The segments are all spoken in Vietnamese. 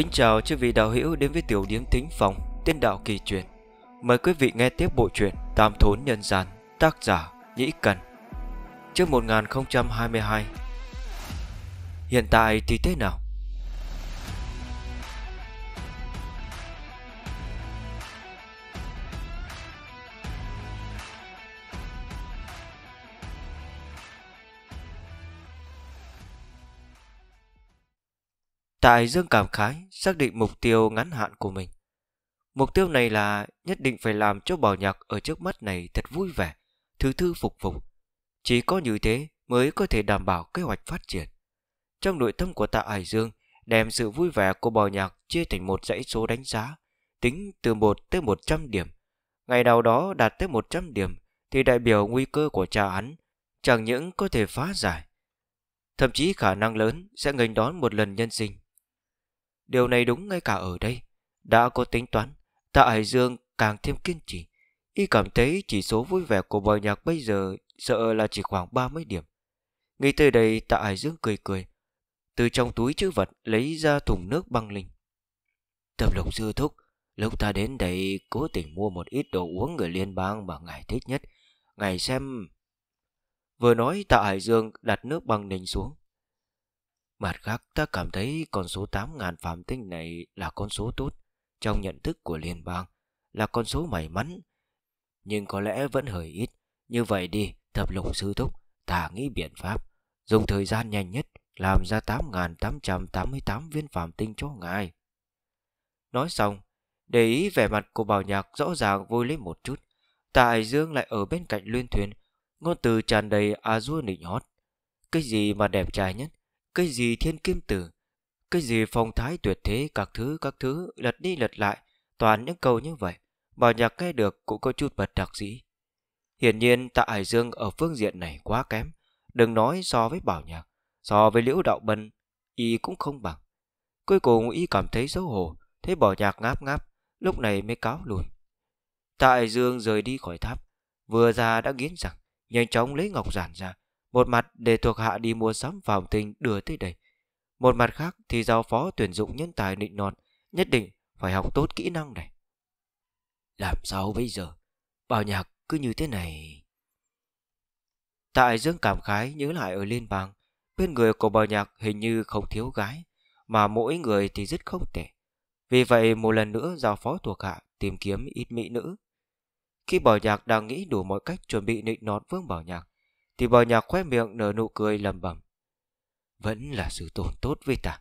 Kính chào chư vị đạo hữu đến với tiểu điếm thính phòng tiên đạo kỳ truyền. Mời quý vị nghe tiếp bộ truyện Tam Thốn Nhân Gian, tác giả Nhĩ Cần. Trước 1022 Hiện tại thì thế nào? Tại Dương cảm khái xác định mục tiêu ngắn hạn của mình. Mục tiêu này là nhất định phải làm cho bảo nhạc ở trước mắt này thật vui vẻ, thư thư phục phục. Chỉ có như thế mới có thể đảm bảo kế hoạch phát triển. Trong nội tâm của Tạ Hải Dương, đem sự vui vẻ của bảo nhạc chia thành một dãy số đánh giá, tính từ 1 tới 100 điểm. Ngày nào đó đạt tới 100 điểm thì đại biểu nguy cơ của cha hắn chẳng những có thể phá giải, thậm chí khả năng lớn sẽ nghênh đón một lần nhân sinh. Điều này đúng ngay cả ở đây Đã có tính toán Tạ Hải Dương càng thêm kiên trì Y cảm thấy chỉ số vui vẻ của bờ nhạc bây giờ Sợ là chỉ khoảng 30 điểm Ngay tới đây Tạ Hải Dương cười cười Từ trong túi chữ vật Lấy ra thùng nước băng linh Tập lục sư thúc Lúc ta đến đây cố tình mua một ít đồ uống người liên bang mà ngài thích nhất Ngài xem Vừa nói Tạ Hải Dương đặt nước băng ninh xuống Mặt khác ta cảm thấy con số 8.000 phạm tinh này là con số tốt trong nhận thức của liên bang, là con số may mắn. Nhưng có lẽ vẫn hơi ít. Như vậy đi, thập lục sư thúc, ta nghĩ biện pháp. Dùng thời gian nhanh nhất làm ra 8.888 viên phạm tinh cho ngài. Nói xong, để ý vẻ mặt của bảo nhạc rõ ràng vui lên một chút. Tạ Hải Dương lại ở bên cạnh luyên thuyền, ngôn từ tràn đầy a à dua nịnh hót. Cái gì mà đẹp trai nhất cái gì thiên kim tử, cái gì phong thái tuyệt thế các thứ các thứ lật đi lật lại, toàn những câu như vậy, bảo nhạc nghe được cũng có chút bật đặc dĩ. Hiển nhiên tạ Hải Dương ở phương diện này quá kém, đừng nói so với bảo nhạc, so với liễu đạo bân, y cũng không bằng. Cuối cùng y cảm thấy xấu hổ, thế bảo nhạc ngáp ngáp, lúc này mới cáo lùn. Tạ Hải Dương rời đi khỏi tháp, vừa ra đã nghiến rằng, nhanh chóng lấy ngọc giản ra, một mặt để thuộc hạ đi mua sắm và hồng tinh đưa tới đây Một mặt khác thì giao phó tuyển dụng nhân tài nịnh non Nhất định phải học tốt kỹ năng này Làm sao bây giờ Bảo nhạc cứ như thế này Tại Dương cảm khái nhớ lại ở liên bang Bên người của bảo nhạc hình như không thiếu gái Mà mỗi người thì rất không tệ Vì vậy một lần nữa giao phó thuộc hạ tìm kiếm ít mỹ nữ khi Bảo Nhạc đang nghĩ đủ mọi cách chuẩn bị nịnh nọt Vương Bảo Nhạc thì bờ nhạc khoe miệng nở nụ cười lầm bẩm Vẫn là sự tổn tốt với ta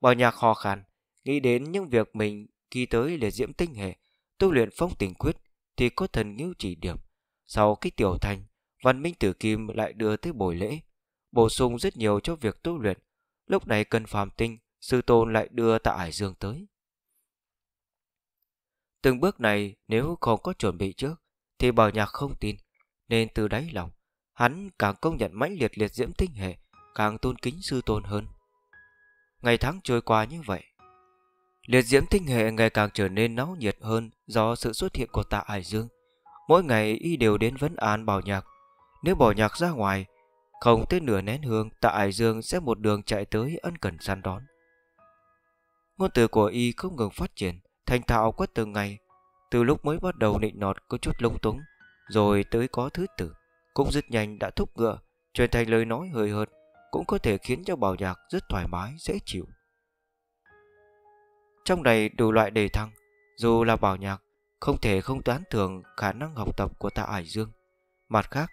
Bờ nhạc khó khăn Nghĩ đến những việc mình Khi tới liệt diễm tinh hệ Tu luyện phong tình quyết Thì có thần nghiêu chỉ điểm Sau cái tiểu thành Văn Minh Tử Kim lại đưa tới buổi lễ Bổ sung rất nhiều cho việc tu luyện Lúc này cần phàm tinh Sư tôn lại đưa tạ Hải Dương tới Từng bước này nếu không có chuẩn bị trước Thì bảo nhạc không tin Nên từ đáy lòng Hắn càng công nhận mãnh liệt liệt diễm tinh hệ Càng tôn kính sư tôn hơn Ngày tháng trôi qua như vậy Liệt diễm tinh hệ ngày càng trở nên náo nhiệt hơn Do sự xuất hiện của tạ Hải Dương Mỗi ngày y đều đến vấn án bảo nhạc Nếu bảo nhạc ra ngoài Không tới nửa nén hương Tạ Hải Dương sẽ một đường chạy tới ân cần săn đón Ngôn từ của y không ngừng phát triển Thành thạo quất từng ngày Từ lúc mới bắt đầu nịnh nọt có chút lúng túng Rồi tới có thứ tử cũng rất nhanh đã thúc ngựa, trở thành lời nói hơi hợt, cũng có thể khiến cho bảo nhạc rất thoải mái, dễ chịu. Trong này đủ loại đề thăng, dù là bảo nhạc, không thể không tán thưởng khả năng học tập của tạ Hải Dương. Mặt khác,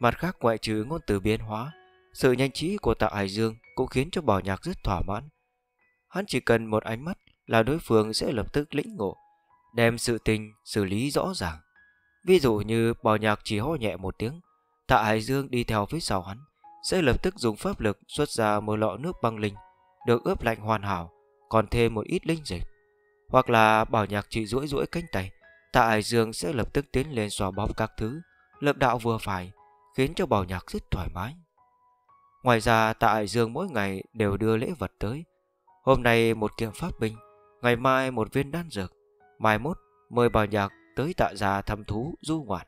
mặt khác ngoại trừ ngôn từ biến hóa, sự nhanh trí của tạ Hải Dương cũng khiến cho bảo nhạc rất thỏa mãn. Hắn chỉ cần một ánh mắt là đối phương sẽ lập tức lĩnh ngộ, đem sự tình xử lý rõ ràng. Ví dụ như bảo nhạc chỉ ho nhẹ một tiếng Tạ Hải Dương đi theo phía sau hắn Sẽ lập tức dùng pháp lực xuất ra một lọ nước băng linh Được ướp lạnh hoàn hảo Còn thêm một ít linh dịch Hoặc là bảo nhạc chị rũi rũi cánh tay Tạ Hải Dương sẽ lập tức tiến lên xòa bóp các thứ lập đạo vừa phải Khiến cho bảo nhạc rất thoải mái Ngoài ra Tạ Hải Dương mỗi ngày đều đưa lễ vật tới Hôm nay một kiện pháp binh Ngày mai một viên đan dược Mai mốt mời bảo nhạc tới tạ gia thăm thú du ngoạn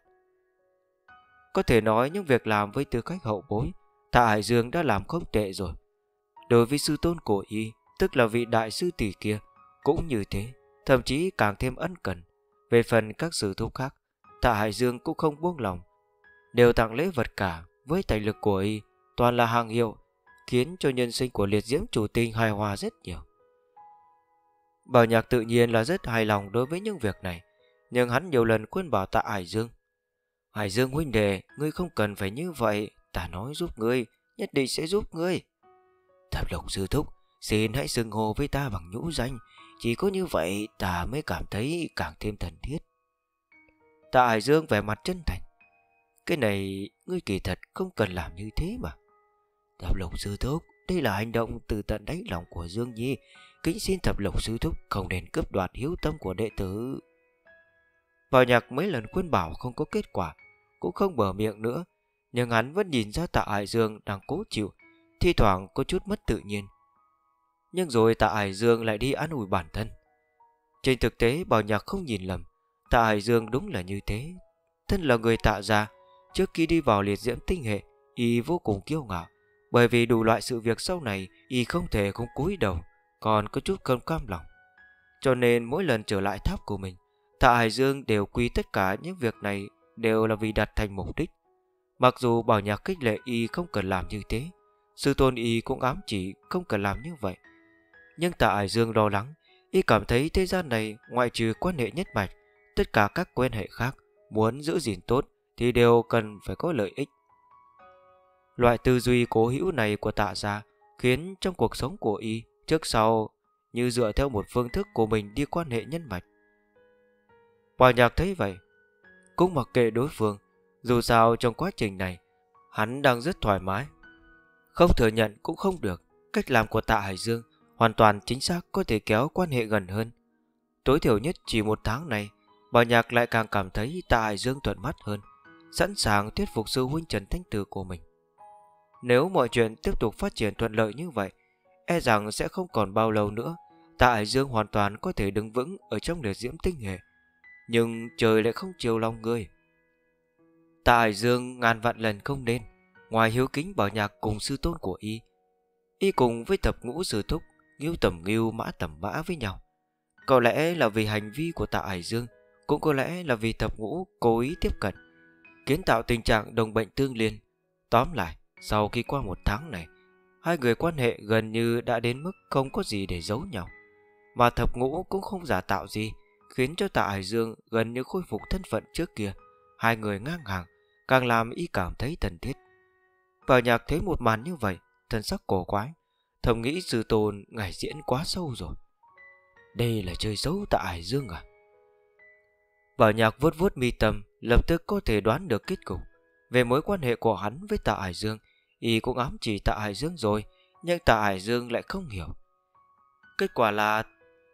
có thể nói những việc làm với tư cách hậu bối Tạ Hải Dương đã làm không tệ rồi Đối với sư tôn cổ y Tức là vị đại sư tỷ kia Cũng như thế Thậm chí càng thêm ân cần Về phần các sự thúc khác Tạ Hải Dương cũng không buông lòng Đều tặng lễ vật cả Với tài lực của y Toàn là hàng hiệu Khiến cho nhân sinh của liệt diễm chủ tinh hài hòa rất nhiều Bảo nhạc tự nhiên là rất hài lòng đối với những việc này Nhưng hắn nhiều lần quên bảo tạ Hải Dương Hải Dương huynh đệ, ngươi không cần phải như vậy, ta nói giúp ngươi, nhất định sẽ giúp ngươi. Thập lục sư thúc, xin hãy xưng hô với ta bằng nhũ danh, chỉ có như vậy ta mới cảm thấy càng thêm thần thiết. Tạ Hải Dương vẻ mặt chân thành. Cái này, ngươi kỳ thật không cần làm như thế mà. Thập lục sư thúc, đây là hành động từ tận đáy lòng của Dương Nhi. Kính xin thập lục sư thúc không nên cướp đoạt hiếu tâm của đệ tử. Vào nhạc mấy lần khuyên bảo không có kết quả, cũng không mở miệng nữa Nhưng hắn vẫn nhìn ra tạ Hải Dương đang cố chịu Thi thoảng có chút mất tự nhiên Nhưng rồi tạ Hải Dương lại đi an ủi bản thân Trên thực tế bảo nhạc không nhìn lầm Tạ Hải Dương đúng là như thế Thân là người tạ ra, Trước khi đi vào liệt diễm tinh hệ Y vô cùng kiêu ngạo Bởi vì đủ loại sự việc sau này Y không thể không cúi đầu Còn có chút cơn cam lòng Cho nên mỗi lần trở lại tháp của mình Tạ Hải Dương đều quý tất cả những việc này đều là vì đặt thành mục đích. Mặc dù bảo nhạc kích lệ y không cần làm như thế, sư tôn y cũng ám chỉ không cần làm như vậy. Nhưng tại Hải Dương lo lắng, y cảm thấy thế gian này ngoại trừ quan hệ nhất mạch, tất cả các quan hệ khác muốn giữ gìn tốt thì đều cần phải có lợi ích. Loại tư duy cố hữu này của tạ gia khiến trong cuộc sống của y trước sau như dựa theo một phương thức của mình đi quan hệ nhân mạch. Bảo nhạc thấy vậy, cũng mặc kệ đối phương. Dù sao trong quá trình này, hắn đang rất thoải mái. Không thừa nhận cũng không được, cách làm của Tạ Hải Dương hoàn toàn chính xác có thể kéo quan hệ gần hơn. Tối thiểu nhất chỉ một tháng này, bà nhạc lại càng cảm thấy Tạ Hải Dương thuận mắt hơn, sẵn sàng thuyết phục sư huynh Trần Thanh Từ của mình. Nếu mọi chuyện tiếp tục phát triển thuận lợi như vậy, e rằng sẽ không còn bao lâu nữa, Tạ Hải Dương hoàn toàn có thể đứng vững ở trong liệt diễm tinh hệ nhưng trời lại không chiều lòng người. Tạ Hải Dương ngàn vạn lần không nên, ngoài hiếu kính bảo nhạc cùng sư tôn của y, y cùng với thập ngũ sư thúc, nghiêu tầm nghiêu mã tầm mã với nhau. Có lẽ là vì hành vi của Tạ Hải Dương, cũng có lẽ là vì thập ngũ cố ý tiếp cận, kiến tạo tình trạng đồng bệnh tương liên. Tóm lại, sau khi qua một tháng này, hai người quan hệ gần như đã đến mức không có gì để giấu nhau. Mà thập ngũ cũng không giả tạo gì, khiến cho Tạ Hải Dương gần như khôi phục thân phận trước kia. Hai người ngang hàng, càng làm y cảm thấy thân thiết. Bảo nhạc thấy một màn như vậy, thân sắc cổ quái, thầm nghĩ sự tồn ngày diễn quá sâu rồi. Đây là chơi xấu Tạ Hải Dương à? Bảo nhạc vuốt vuốt mi tâm, lập tức có thể đoán được kết cục. Về mối quan hệ của hắn với Tạ Hải Dương, y cũng ám chỉ Tạ Hải Dương rồi, nhưng Tạ Hải Dương lại không hiểu. Kết quả là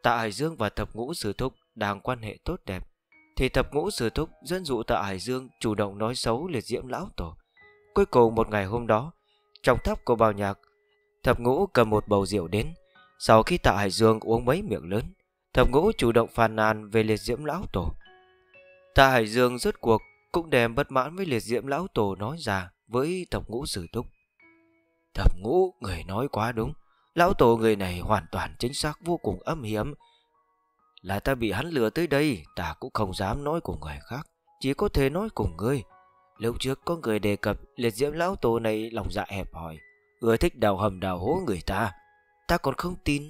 Tạ Hải Dương và thập ngũ sử thúc đang quan hệ tốt đẹp thì thập ngũ sư thúc dẫn dụ tạ Hải Dương chủ động nói xấu liệt diễm lão tổ. Cuối cùng một ngày hôm đó, trong tháp của bào nhạc, thập ngũ cầm một bầu rượu đến. Sau khi tạ Hải Dương uống mấy miệng lớn, thập ngũ chủ động phàn nàn về liệt diễm lão tổ. Tạ Hải Dương rốt cuộc cũng đem bất mãn với liệt diễm lão tổ nói ra với thập ngũ sử thúc. Thập ngũ người nói quá đúng, lão tổ người này hoàn toàn chính xác vô cùng âm hiểm, là ta bị hắn lừa tới đây Ta cũng không dám nói cùng người khác Chỉ có thể nói cùng ngươi Lúc trước có người đề cập Liệt diễm lão tổ này lòng dạ hẹp hòi Ưa thích đào hầm đào hố người ta Ta còn không tin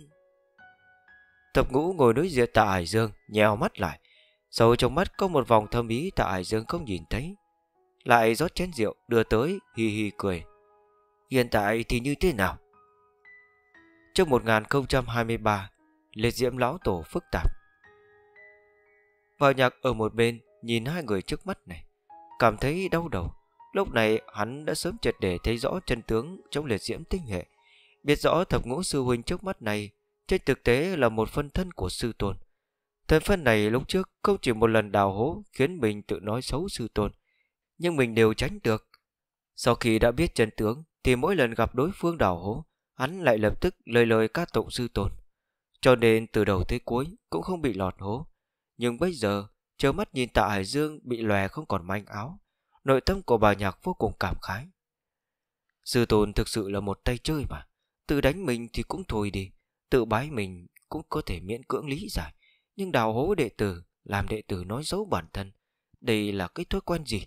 Tập ngũ ngồi đối diện tạ Hải Dương Nhèo mắt lại Sâu trong mắt có một vòng thâm ý tạ Hải Dương không nhìn thấy Lại rót chén rượu đưa tới Hi hi cười Hiện tại thì như thế nào Trong 1023 Liệt diễm lão tổ phức tạp Hòa nhạc ở một bên nhìn hai người trước mắt này Cảm thấy đau đầu Lúc này hắn đã sớm triệt để thấy rõ chân tướng trong liệt diễm tinh hệ Biết rõ thập ngũ sư huynh trước mắt này Trên thực tế là một phân thân của sư tôn Thân phân này lúc trước không chỉ một lần đào hố Khiến mình tự nói xấu sư tôn Nhưng mình đều tránh được Sau khi đã biết chân tướng Thì mỗi lần gặp đối phương đào hố Hắn lại lập tức lời lời ca tụng sư tôn Cho nên từ đầu tới cuối Cũng không bị lọt hố nhưng bây giờ, trơ mắt nhìn tạ Hải Dương bị lòe không còn manh áo, nội tâm của bà nhạc vô cùng cảm khái. Sư tôn thực sự là một tay chơi mà, tự đánh mình thì cũng thôi đi, tự bái mình cũng có thể miễn cưỡng lý giải, nhưng đào hố đệ tử, làm đệ tử nói xấu bản thân, đây là cái thói quen gì?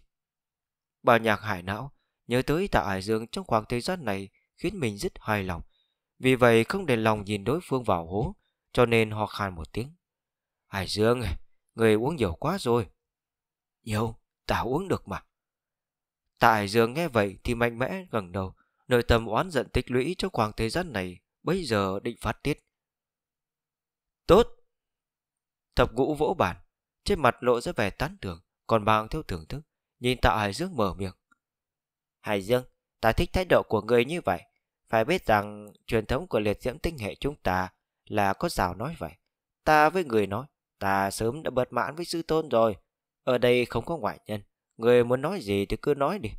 Bà nhạc hải não, nhớ tới tạ Hải Dương trong khoảng thời gian này khiến mình rất hài lòng, vì vậy không để lòng nhìn đối phương vào hố, cho nên họ khan một tiếng. Hải Dương, người uống nhiều quá rồi. Nhiều, ta uống được mà. Tạ Hải Dương nghe vậy thì mạnh mẽ gần đầu, nội tâm oán giận tích lũy trong khoảng thời gian này, bây giờ định phát tiết. Tốt! Thập ngũ vỗ bàn, trên mặt lộ ra vẻ tán thưởng, còn mang theo thưởng thức, nhìn Tạ Hải Dương mở miệng. Hải Dương, ta thích thái độ của người như vậy. Phải biết rằng truyền thống của liệt diễm tinh hệ chúng ta là có rào nói vậy. Ta với người nói, Ta sớm đã bật mãn với sư tôn rồi. Ở đây không có ngoại nhân. Người muốn nói gì thì cứ nói đi.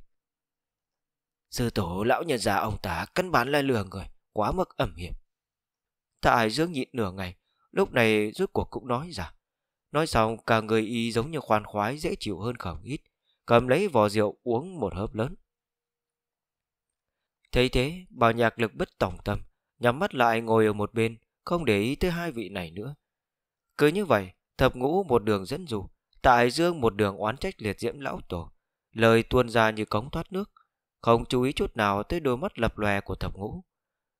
Sư tổ lão nhân già ông ta căn bản là lừa người. Quá mức ẩm hiểm. tại Hải Dương nhịn nửa ngày. Lúc này rốt cuộc cũng nói ra. Nói xong cả người y giống như khoan khoái dễ chịu hơn không ít. Cầm lấy vò rượu uống một hớp lớn. Thấy thế, bà nhạc lực bất tổng tâm, nhắm mắt lại ngồi ở một bên, không để ý tới hai vị này nữa. Cứ như vậy, thập ngũ một đường dẫn dụ, tại dương một đường oán trách liệt diễm lão tổ. Lời tuôn ra như cống thoát nước, không chú ý chút nào tới đôi mắt lập lòe của thập ngũ.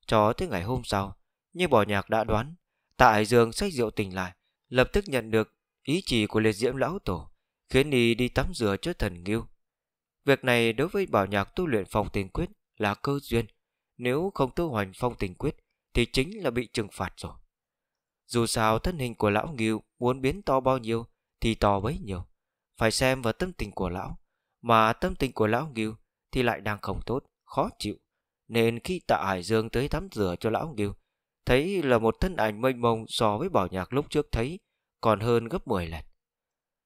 Cho tới ngày hôm sau, như bỏ nhạc đã đoán, tại dương sách rượu tỉnh lại, lập tức nhận được ý chỉ của liệt diễm lão tổ, khiến y đi tắm rửa trước thần nghiêu. Việc này đối với bảo nhạc tu luyện phong tình quyết là cơ duyên, nếu không tu hoành phong tình quyết thì chính là bị trừng phạt rồi. Dù sao thân hình của lão ngưu muốn biến to bao nhiêu thì to bấy nhiêu. Phải xem vào tâm tình của lão. Mà tâm tình của lão ngưu thì lại đang không tốt, khó chịu. Nên khi tạ Hải Dương tới tắm rửa cho lão ngưu thấy là một thân ảnh mênh mông so với bảo nhạc lúc trước thấy còn hơn gấp 10 lần.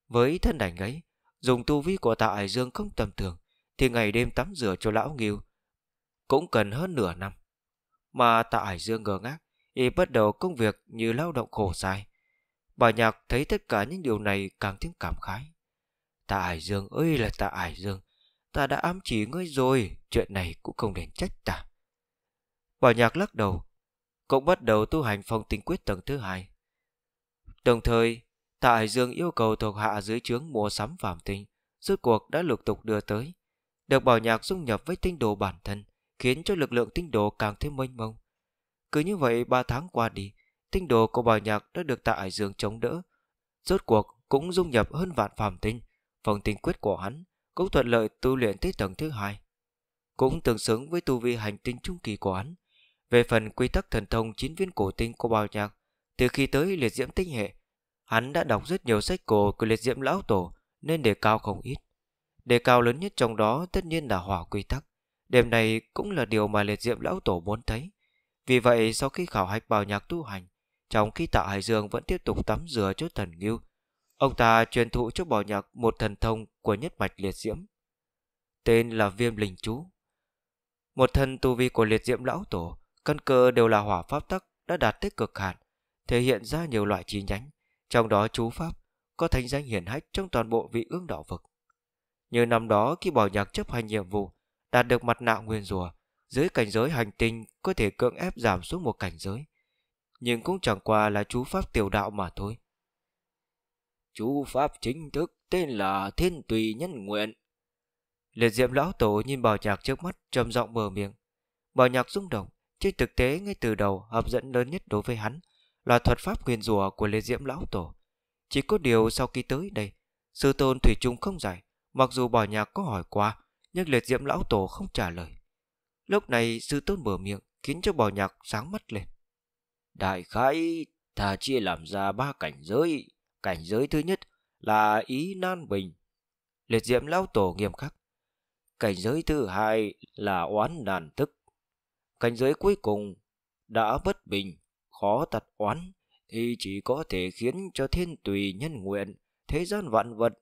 Với thân ảnh ấy, dùng tu vi của tạ Hải Dương không tầm thường, thì ngày đêm tắm rửa cho lão ngưu cũng cần hơn nửa năm. Mà tạ Hải Dương ngờ ngác, y bắt đầu công việc như lao động khổ sai. Bà Nhạc thấy tất cả những điều này càng thêm cảm khái. Tạ Hải Dương ơi là Tạ Hải Dương, ta đã ám chỉ ngươi rồi, chuyện này cũng không nên trách ta. Bà Nhạc lắc đầu, cũng bắt đầu tu hành phong tình quyết tầng thứ hai. Đồng thời, Tạ Hải Dương yêu cầu thuộc hạ dưới trướng mua sắm phàm tinh, rốt cuộc đã lục tục đưa tới. Được bảo nhạc dung nhập với tinh đồ bản thân, khiến cho lực lượng tinh đồ càng thêm mênh mông. Cứ như vậy 3 tháng qua đi, tinh đồ của bà nhạc đã được tại Hải Dương chống đỡ. Rốt cuộc cũng dung nhập hơn vạn phàm tinh, phòng tinh quyết của hắn cũng thuận lợi tu luyện tới tầng thứ hai. Cũng tương xứng với tu vi hành tinh trung kỳ của hắn. Về phần quy tắc thần thông chín viên cổ tinh của bao nhạc, từ khi tới liệt diễm tinh hệ, hắn đã đọc rất nhiều sách cổ của liệt diễm lão tổ nên đề cao không ít. Đề cao lớn nhất trong đó tất nhiên là hỏa quy tắc. đêm này cũng là điều mà liệt diễm lão tổ muốn thấy. Vì vậy sau khi khảo hạch bảo nhạc tu hành Trong khi tạ Hải Dương vẫn tiếp tục tắm rửa cho thần nghiêu Ông ta truyền thụ cho bảo nhạc một thần thông của nhất mạch liệt diễm Tên là Viêm Linh Chú Một thân tu vi của liệt diễm lão tổ Căn cơ đều là hỏa pháp tắc đã đạt tới cực hạn Thể hiện ra nhiều loại chi nhánh Trong đó chú pháp có thành danh hiển hách trong toàn bộ vị ương đạo vực Như năm đó khi bảo nhạc chấp hành nhiệm vụ Đạt được mặt nạ nguyên rùa dưới cảnh giới hành tinh có thể cưỡng ép giảm xuống một cảnh giới. Nhưng cũng chẳng qua là chú pháp tiểu đạo mà thôi. Chú pháp chính thức tên là Thiên Tùy Nhân Nguyện. Liệt diệm lão tổ nhìn bảo nhạc trước mắt trầm giọng mở miệng. Bảo nhạc rung động, trên thực tế ngay từ đầu hấp dẫn lớn nhất đối với hắn là thuật pháp quyền rùa của Liệt diệm lão tổ. Chỉ có điều sau khi tới đây, sư tôn Thủy Trung không giải, mặc dù bảo nhạc có hỏi qua, nhưng liệt diệm lão tổ không trả lời. Lúc này sư tôn mở miệng Khiến cho bò nhạc sáng mắt lên Đại khái ta chia làm ra ba cảnh giới Cảnh giới thứ nhất là ý nan bình Liệt diệm lão tổ nghiêm khắc Cảnh giới thứ hai là oán nàn tức Cảnh giới cuối cùng đã bất bình Khó tật oán Thì chỉ có thể khiến cho thiên tùy nhân nguyện Thế gian vạn vật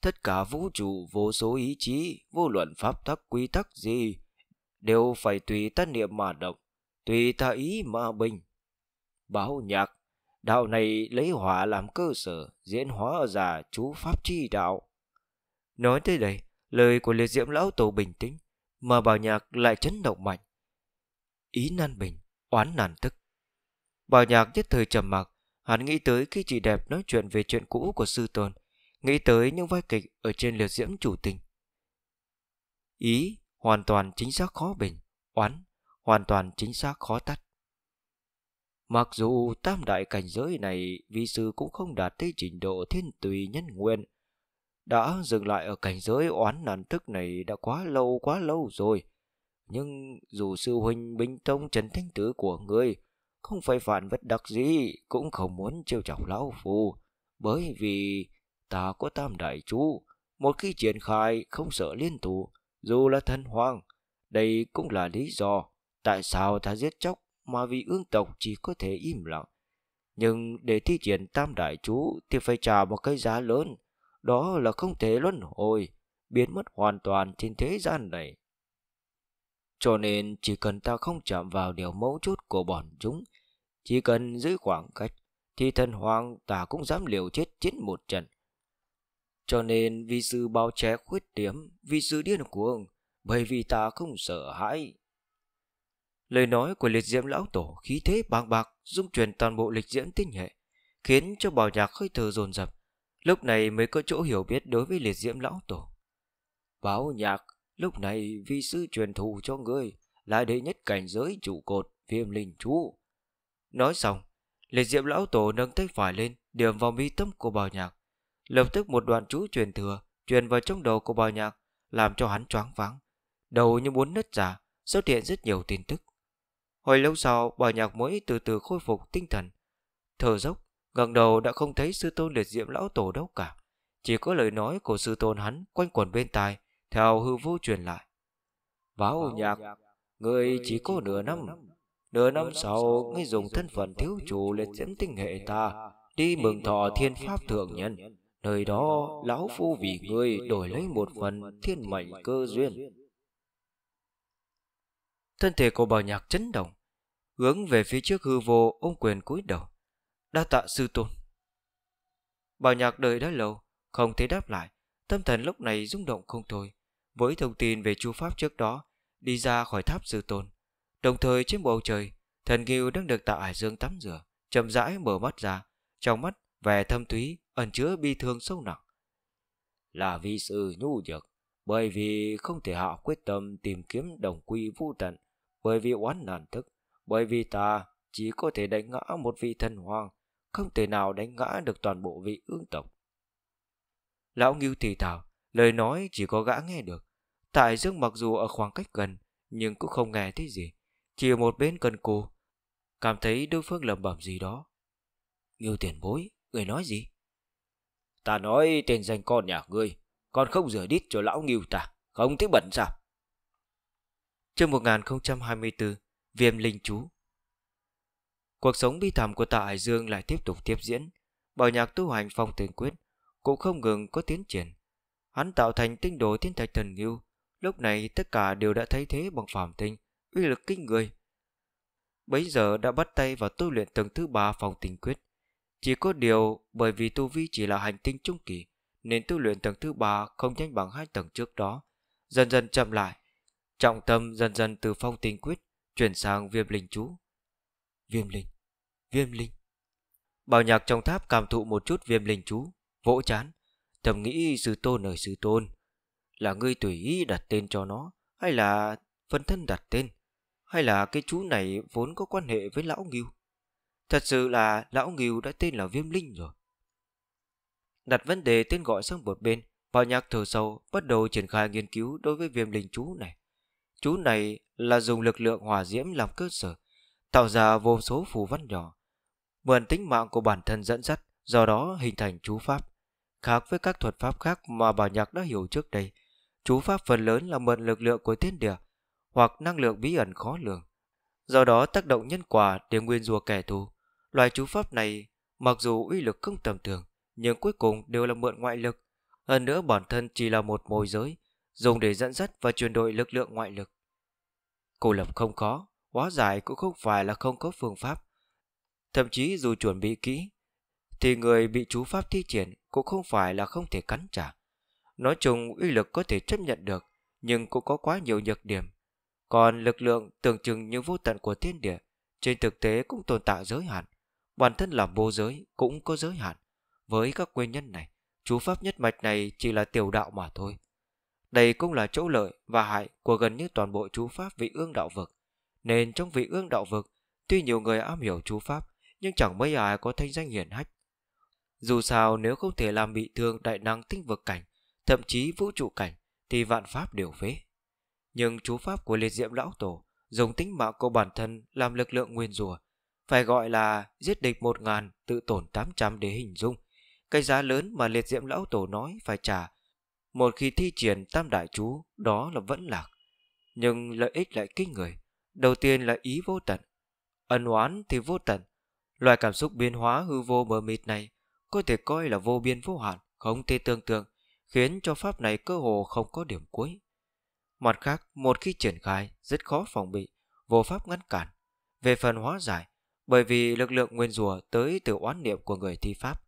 Tất cả vũ trụ vô số ý chí Vô luận pháp tắc quy tắc gì đều phải tùy tác niệm mà động, tùy ta ý mà bình. Báo nhạc, đạo này lấy hỏa làm cơ sở, diễn hóa ra chú pháp chi đạo. Nói tới đây, lời của liệt diễm lão tổ bình tĩnh, mà bảo nhạc lại chấn động mạnh. Ý nan bình, oán nản tức. Bảo nhạc nhất thời trầm mặc, hắn nghĩ tới khi chị đẹp nói chuyện về chuyện cũ của sư tôn, nghĩ tới những vai kịch ở trên liệt diễm chủ tình. Ý hoàn toàn chính xác khó bình, oán, hoàn toàn chính xác khó tắt. Mặc dù tam đại cảnh giới này vi sư cũng không đạt tới trình độ thiên tùy nhân nguyên, đã dừng lại ở cảnh giới oán nản thức này đã quá lâu quá lâu rồi. Nhưng dù sư huynh Binh Tông Trần Thanh tử của ngươi không phải phản vật đặc gì cũng không muốn trêu chọc lão phù, bởi vì ta có tam đại chú, một khi triển khai không sợ liên tù, dù là thần hoàng, đây cũng là lý do tại sao ta giết chóc mà vị ương tộc chỉ có thể im lặng. Nhưng để thi triển tam đại chú thì phải trả một cái giá lớn, đó là không thể luân hồi, biến mất hoàn toàn trên thế gian này. Cho nên chỉ cần ta không chạm vào điều mấu chốt của bọn chúng, chỉ cần giữ khoảng cách, thì thần hoàng ta cũng dám liều chết chiến một trận. Cho nên vi sư bao che khuyết điểm, vi sư điên cuồng, bởi vì ta không sợ hãi. Lời nói của liệt diễm lão tổ khí thế bàng bạc dung truyền toàn bộ lịch diễn tinh hệ, khiến cho bảo nhạc hơi thở dồn dập. Lúc này mới có chỗ hiểu biết đối với liệt diễm lão tổ. Bảo nhạc, lúc này vi sư truyền thụ cho ngươi, lại đệ nhất cảnh giới trụ cột viêm linh chú. Nói xong, liệt diễm lão tổ nâng tay phải lên, điểm vào mi tâm của bảo nhạc lập tức một đoạn chú truyền thừa truyền vào trong đầu của bò nhạc làm cho hắn choáng váng đầu như muốn nứt ra xuất hiện rất nhiều tin tức hồi lâu sau bò nhạc mới từ từ khôi phục tinh thần thở dốc ngẩng đầu đã không thấy sư tôn liệt diệm lão tổ đâu cả chỉ có lời nói của sư tôn hắn quanh quẩn bên tai theo hư vô truyền lại báo nhạc người chỉ có nửa năm nửa năm sau ngươi dùng thân phận thiếu chủ liệt diễm tinh hệ ta đi mừng thọ thiên pháp thượng nhân Nơi đó lão phu vì ngươi đổi lấy một phần thiên mệnh cơ duyên Thân thể của bảo nhạc chấn động Hướng về phía trước hư vô ôm quyền cúi đầu Đa tạ sư tôn Bảo nhạc đợi đã lâu Không thấy đáp lại Tâm thần lúc này rung động không thôi Với thông tin về chu pháp trước đó Đi ra khỏi tháp sư tôn Đồng thời trên bầu trời Thần Nghiêu đang được tạ Hải Dương tắm rửa Chậm rãi mở mắt ra Trong mắt vẻ thâm thúy ẩn chứa bi thương sâu nặng. Là vì sự nhu nhược, bởi vì không thể họ quyết tâm tìm kiếm đồng quy vô tận, bởi vì oán nản thức, bởi vì ta chỉ có thể đánh ngã một vị thần hoàng, không thể nào đánh ngã được toàn bộ vị ương tộc. Lão Ngưu thì thảo, lời nói chỉ có gã nghe được. Tại Dương mặc dù ở khoảng cách gần, nhưng cũng không nghe thấy gì. Chỉ một bên cần cô, cảm thấy đối phương lầm bẩm gì đó. Ngưu tiền bối, Người nói gì? Ta nói tên danh con nhà ngươi, con không rửa đít cho lão nghiêu ta, không thích bẩn sao? Chương 1024, Viêm Linh Chú Cuộc sống bi thảm của Tạ Hải Dương lại tiếp tục tiếp diễn. Bảo nhạc tu hành phong tình quyết cũng không ngừng có tiến triển. Hắn tạo thành tinh đồ thiên thạch thần nghiêu. Lúc này tất cả đều đã thay thế bằng phàm tinh, uy lực kinh người. Bấy giờ đã bắt tay vào tu luyện tầng thứ ba phòng tình quyết. Chỉ có điều bởi vì tu vi chỉ là hành tinh trung kỳ Nên tu luyện tầng thứ ba không nhanh bằng hai tầng trước đó Dần dần chậm lại Trọng tâm dần dần từ phong tinh quyết Chuyển sang viêm linh chú Viêm linh, viêm linh Bảo nhạc trong tháp cảm thụ một chút viêm linh chú Vỗ chán Thầm nghĩ sư tôn ở sư tôn Là ngươi tùy ý đặt tên cho nó Hay là phân thân đặt tên Hay là cái chú này vốn có quan hệ với lão nghiêu Thật sự là lão ngưu đã tên là Viêm Linh rồi. Đặt vấn đề tên gọi sang một bên, bảo nhạc thở sâu bắt đầu triển khai nghiên cứu đối với viêm linh chú này. Chú này là dùng lực lượng hỏa diễm làm cơ sở, tạo ra vô số phù văn nhỏ, mượn tính mạng của bản thân dẫn dắt, do đó hình thành chú pháp. Khác với các thuật pháp khác mà bảo nhạc đã hiểu trước đây, chú pháp phần lớn là mượn lực lượng của thiên địa hoặc năng lượng bí ẩn khó lường, do đó tác động nhân quả để nguyên rùa kẻ thù. Loại chú pháp này, mặc dù uy lực không tầm thường, nhưng cuối cùng đều là mượn ngoại lực. Hơn nữa bản thân chỉ là một môi giới, dùng để dẫn dắt và chuyển đổi lực lượng ngoại lực. Cô lập không khó, hóa giải cũng không phải là không có phương pháp. Thậm chí dù chuẩn bị kỹ, thì người bị chú pháp thi triển cũng không phải là không thể cắn trả. Nói chung uy lực có thể chấp nhận được, nhưng cũng có quá nhiều nhược điểm. Còn lực lượng tưởng chừng như vô tận của thiên địa, trên thực tế cũng tồn tại giới hạn bản thân là vô giới cũng có giới hạn. Với các nguyên nhân này, chú pháp nhất mạch này chỉ là tiểu đạo mà thôi. Đây cũng là chỗ lợi và hại của gần như toàn bộ chú pháp vị ương đạo vực. Nên trong vị ương đạo vực, tuy nhiều người am hiểu chú pháp, nhưng chẳng mấy ai có thanh danh hiển hách. Dù sao nếu không thể làm bị thương đại năng tinh vực cảnh, thậm chí vũ trụ cảnh, thì vạn pháp đều phế. Nhưng chú pháp của liệt diệm lão tổ dùng tính mạng của bản thân làm lực lượng nguyên rùa, phải gọi là giết địch một ngàn tự tổn tám trăm để hình dung. Cái giá lớn mà liệt diễm lão tổ nói phải trả. Một khi thi triển tam đại chú, đó là vẫn lạc. Nhưng lợi ích lại kinh người. Đầu tiên là ý vô tận. Ân oán thì vô tận. Loại cảm xúc biến hóa hư vô mờ mịt này có thể coi là vô biên vô hạn, không thể tương tượng, khiến cho pháp này cơ hồ không có điểm cuối. Mặt khác, một khi triển khai, rất khó phòng bị, vô pháp ngăn cản. Về phần hóa giải, bởi vì lực lượng nguyên rùa tới từ oán niệm của người thi pháp,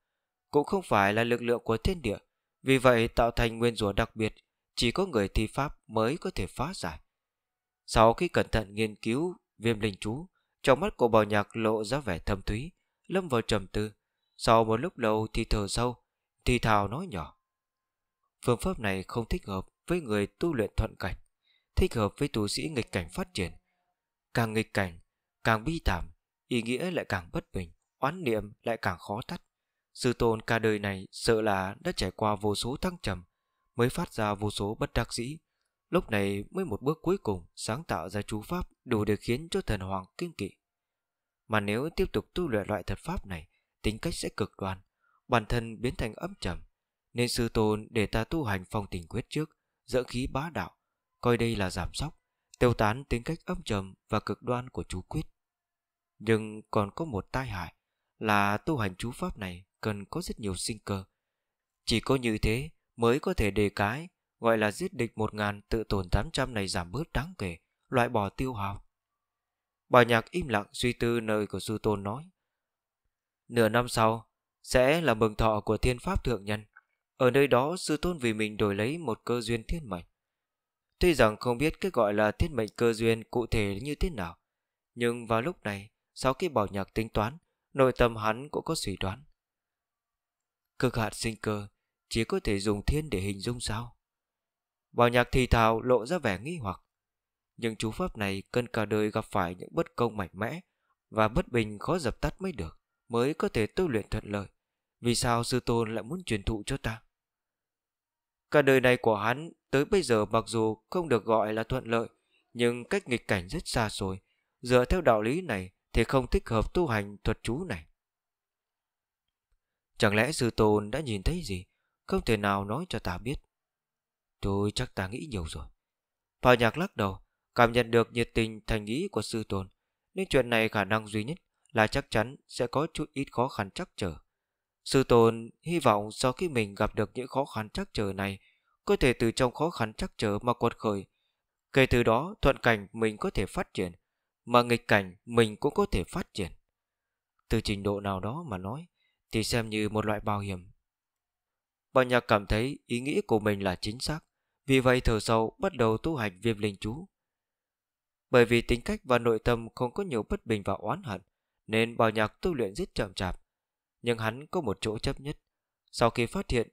cũng không phải là lực lượng của thiên địa, vì vậy tạo thành nguyên rùa đặc biệt, chỉ có người thi pháp mới có thể phá giải. Sau khi cẩn thận nghiên cứu viêm linh chú, trong mắt của bảo nhạc lộ ra vẻ thâm thúy lâm vào trầm tư. Sau một lúc lâu thì thở sâu, thì thào nói nhỏ. Phương pháp này không thích hợp với người tu luyện thuận cảnh, thích hợp với tu sĩ nghịch cảnh phát triển. Càng nghịch cảnh, càng bi thảm, ý nghĩa lại càng bất bình, oán niệm lại càng khó tắt. Sư tôn cả đời này sợ là đã trải qua vô số thăng trầm, mới phát ra vô số bất đắc dĩ. Lúc này mới một bước cuối cùng sáng tạo ra chú pháp đủ để khiến cho thần hoàng kinh kỵ. Mà nếu tiếp tục tu luyện loại thật pháp này, tính cách sẽ cực đoan, bản thân biến thành âm trầm. Nên sư tôn để ta tu hành phong tình quyết trước, dỡ khí bá đạo, coi đây là giảm sóc, tiêu tán tính cách âm trầm và cực đoan của chú quyết. Nhưng còn có một tai hại là tu hành chú pháp này cần có rất nhiều sinh cơ. Chỉ có như thế mới có thể đề cái gọi là giết địch một ngàn tự tổn tám trăm này giảm bớt đáng kể, loại bỏ tiêu hao. Bà nhạc im lặng suy tư nơi của sư tôn nói. Nửa năm sau sẽ là mừng thọ của thiên pháp thượng nhân. Ở nơi đó sư tôn vì mình đổi lấy một cơ duyên thiên mệnh. Tuy rằng không biết cái gọi là thiên mệnh cơ duyên cụ thể như thế nào, nhưng vào lúc này sau khi bỏ nhạc tính toán Nội tâm hắn cũng có suy đoán Cực hạn sinh cơ Chỉ có thể dùng thiên để hình dung sao Bảo nhạc thì thào lộ ra vẻ nghi hoặc Nhưng chú pháp này cần cả đời gặp phải những bất công mạnh mẽ Và bất bình khó dập tắt mới được Mới có thể tu luyện thuận lợi Vì sao sư tôn lại muốn truyền thụ cho ta Cả đời này của hắn tới bây giờ mặc dù không được gọi là thuận lợi Nhưng cách nghịch cảnh rất xa xôi Dựa theo đạo lý này thì không thích hợp tu hành thuật chú này. Chẳng lẽ sư tôn đã nhìn thấy gì, không thể nào nói cho ta biết. Tôi chắc ta nghĩ nhiều rồi. Phà nhạc lắc đầu, cảm nhận được nhiệt tình thành ý của sư tôn, nên chuyện này khả năng duy nhất là chắc chắn sẽ có chút ít khó khăn chắc trở. Sư tôn hy vọng sau khi mình gặp được những khó khăn chắc trở này, có thể từ trong khó khăn chắc trở mà quật khởi. Kể từ đó, thuận cảnh mình có thể phát triển, mà nghịch cảnh mình cũng có thể phát triển. Từ trình độ nào đó mà nói thì xem như một loại bảo hiểm. Bà nhạc cảm thấy ý nghĩ của mình là chính xác, vì vậy thở sâu bắt đầu tu hành viêm linh chú. Bởi vì tính cách và nội tâm không có nhiều bất bình và oán hận, nên bảo nhạc tu luyện rất chậm chạp. Nhưng hắn có một chỗ chấp nhất. Sau khi phát hiện,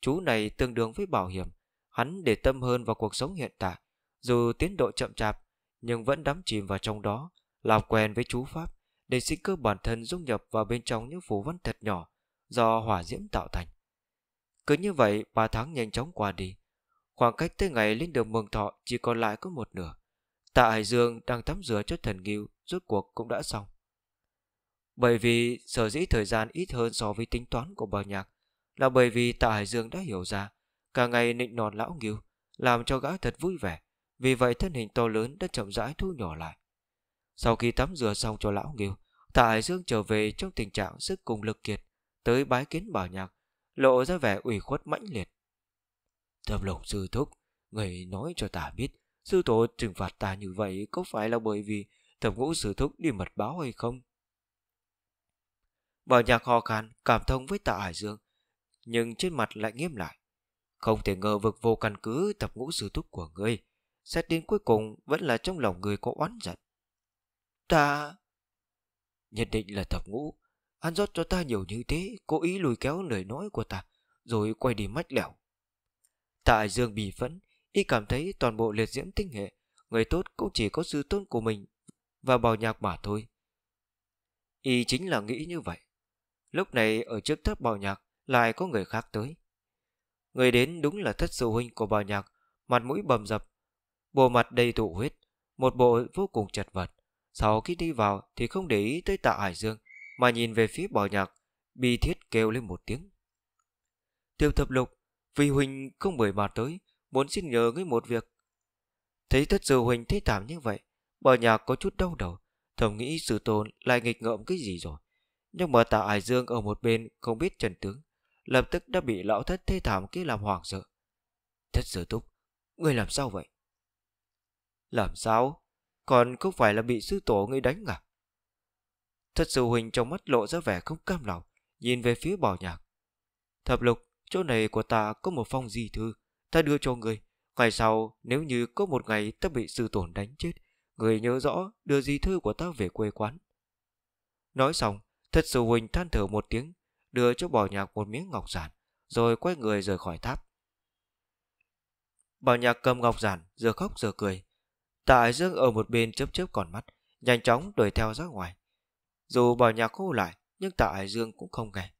chú này tương đương với bảo hiểm, hắn để tâm hơn vào cuộc sống hiện tại, dù tiến độ chậm chạp nhưng vẫn đắm chìm vào trong đó, làm quen với chú Pháp để sinh cơ bản thân dung nhập vào bên trong những phù văn thật nhỏ do hỏa diễm tạo thành. Cứ như vậy, 3 tháng nhanh chóng qua đi. Khoảng cách tới ngày lên đường mừng thọ chỉ còn lại có một nửa. Tạ Hải Dương đang tắm rửa cho thần nghiêu, rốt cuộc cũng đã xong. Bởi vì sở dĩ thời gian ít hơn so với tính toán của bà nhạc là bởi vì Tạ Hải Dương đã hiểu ra cả ngày nịnh nọt lão nghiêu làm cho gã thật vui vẻ. Vì vậy thân hình to lớn đã chậm rãi thu nhỏ lại Sau khi tắm rửa xong cho lão nghiêu Tạ Hải Dương trở về trong tình trạng sức cùng lực kiệt Tới bái kiến bảo nhạc Lộ ra vẻ ủy khuất mãnh liệt thập lộc sư thúc Người nói cho ta biết Sư tổ trừng phạt ta như vậy Có phải là bởi vì thập ngũ sư thúc đi mật báo hay không Bảo nhạc ho khan Cảm thông với tạ Hải Dương Nhưng trên mặt lại nghiêm lại Không thể ngờ vực vô căn cứ thập ngũ sư thúc của ngươi Xét đến cuối cùng vẫn là trong lòng người có oán giận Ta Nhận định là thập ngũ Hắn rót cho ta nhiều như thế Cố ý lùi kéo lời nói của ta Rồi quay đi mách lẻo Tại Dương bì phẫn Y cảm thấy toàn bộ liệt diễm tinh hệ Người tốt cũng chỉ có sự tôn của mình Và bào nhạc mà thôi Y chính là nghĩ như vậy Lúc này ở trước tháp bào nhạc Lại có người khác tới Người đến đúng là thất sư huynh của bào nhạc Mặt mũi bầm dập bộ mặt đầy tụ huyết, một bộ vô cùng chật vật. Sau khi đi vào thì không để ý tới tạ Hải Dương, mà nhìn về phía bỏ nhạc, bi thiết kêu lên một tiếng. Tiêu thập lục, vì huỳnh không mời mà tới, muốn xin nhờ ngươi một việc. Thấy thất sư huỳnh thấy thảm như vậy, bỏ nhạc có chút đau đầu, thầm nghĩ sự tồn lại nghịch ngợm cái gì rồi. Nhưng mà tạ Hải Dương ở một bên không biết trần tướng, lập tức đã bị lão thất thê thảm kia làm hoảng sợ. Thất sư túc, ngươi làm sao vậy? Làm sao? Còn không phải là bị sư tổ ngươi đánh à? Thất sư huynh trong mắt lộ ra vẻ không cam lòng, nhìn về phía bảo nhạc. Thập lục, chỗ này của ta có một phong di thư, ta đưa cho ngươi. Ngày sau, nếu như có một ngày ta bị sư tổn đánh chết, người nhớ rõ đưa di thư của ta về quê quán. Nói xong, Thật sư huynh than thở một tiếng, đưa cho bảo nhạc một miếng ngọc giản, rồi quay người rời khỏi tháp. Bảo nhạc cầm ngọc giản, giờ khóc giờ cười, Tạ Dương ở một bên chớp chớp còn mắt, nhanh chóng đuổi theo ra ngoài. Dù bảo nhà khô lại, nhưng Tạ Hải Dương cũng không nghe.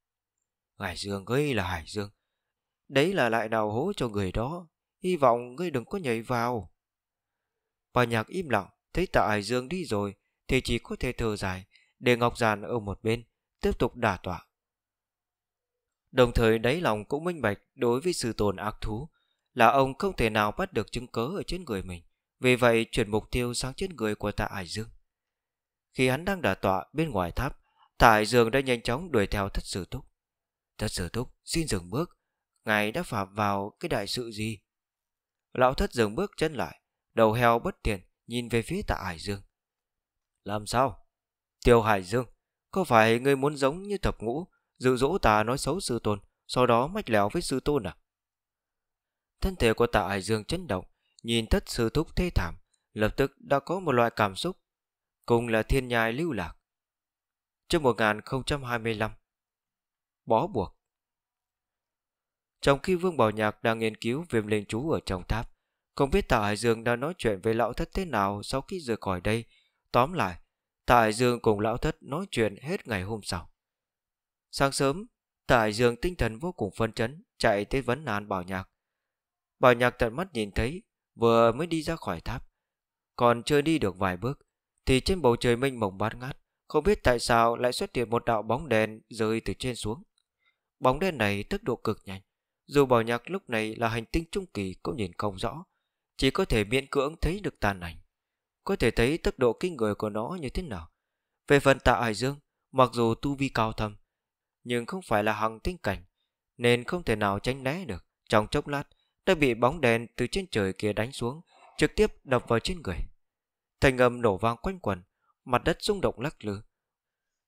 Hải Dương gây là Hải Dương. Đấy là lại đào hố cho người đó, hy vọng ngươi đừng có nhảy vào. Bà nhạc im lặng, thấy Tạ Hải Dương đi rồi thì chỉ có thể thở dài, để Ngọc Giàn ở một bên, tiếp tục đả tỏa. Đồng thời đáy lòng cũng minh bạch đối với sự tồn ác thú là ông không thể nào bắt được chứng cớ ở trên người mình. Vì vậy chuyển mục tiêu sang trên người của Tạ Hải Dương Khi hắn đang đả tọa bên ngoài tháp Tạ Hải Dương đã nhanh chóng đuổi theo thất sử túc Thất sử túc xin dừng bước Ngài đã phạm vào cái đại sự gì Lão thất dừng bước chân lại Đầu heo bất tiện Nhìn về phía tạ Hải Dương Làm sao Tiêu Hải Dương Có phải ngươi muốn giống như thập ngũ Dự dỗ ta nói xấu sư tôn Sau đó mách lẻo với sư tôn à Thân thể của tạ Hải Dương chấn động Nhìn thất sư thúc thê thảm Lập tức đã có một loại cảm xúc Cùng là thiên nhai lưu lạc Trước 1025 Bó buộc Trong khi Vương Bảo Nhạc đang nghiên cứu viêm linh chú ở trong tháp Không biết Tạ Hải Dương đã nói chuyện với lão thất thế nào sau khi rời khỏi đây Tóm lại Tạ Hải Dương cùng lão thất nói chuyện hết ngày hôm sau Sáng sớm Tạ Hải Dương tinh thần vô cùng phân chấn Chạy tới vấn nạn Bảo Nhạc Bảo Nhạc tận mắt nhìn thấy vừa mới đi ra khỏi tháp. Còn chưa đi được vài bước, thì trên bầu trời mênh mông bát ngát, không biết tại sao lại xuất hiện một đạo bóng đèn rơi từ trên xuống. Bóng đen này tốc độ cực nhanh, dù bảo nhạc lúc này là hành tinh trung kỳ cũng nhìn không rõ, chỉ có thể miễn cưỡng thấy được tàn ảnh. Có thể thấy tốc độ kinh người của nó như thế nào. Về phần tạ Hải Dương, mặc dù tu vi cao thâm, nhưng không phải là hằng tinh cảnh, nên không thể nào tránh né được. Trong chốc lát, đã bị bóng đèn từ trên trời kia đánh xuống, trực tiếp đập vào trên người. Thành âm nổ vang quanh quẩn, mặt đất rung động lắc lư.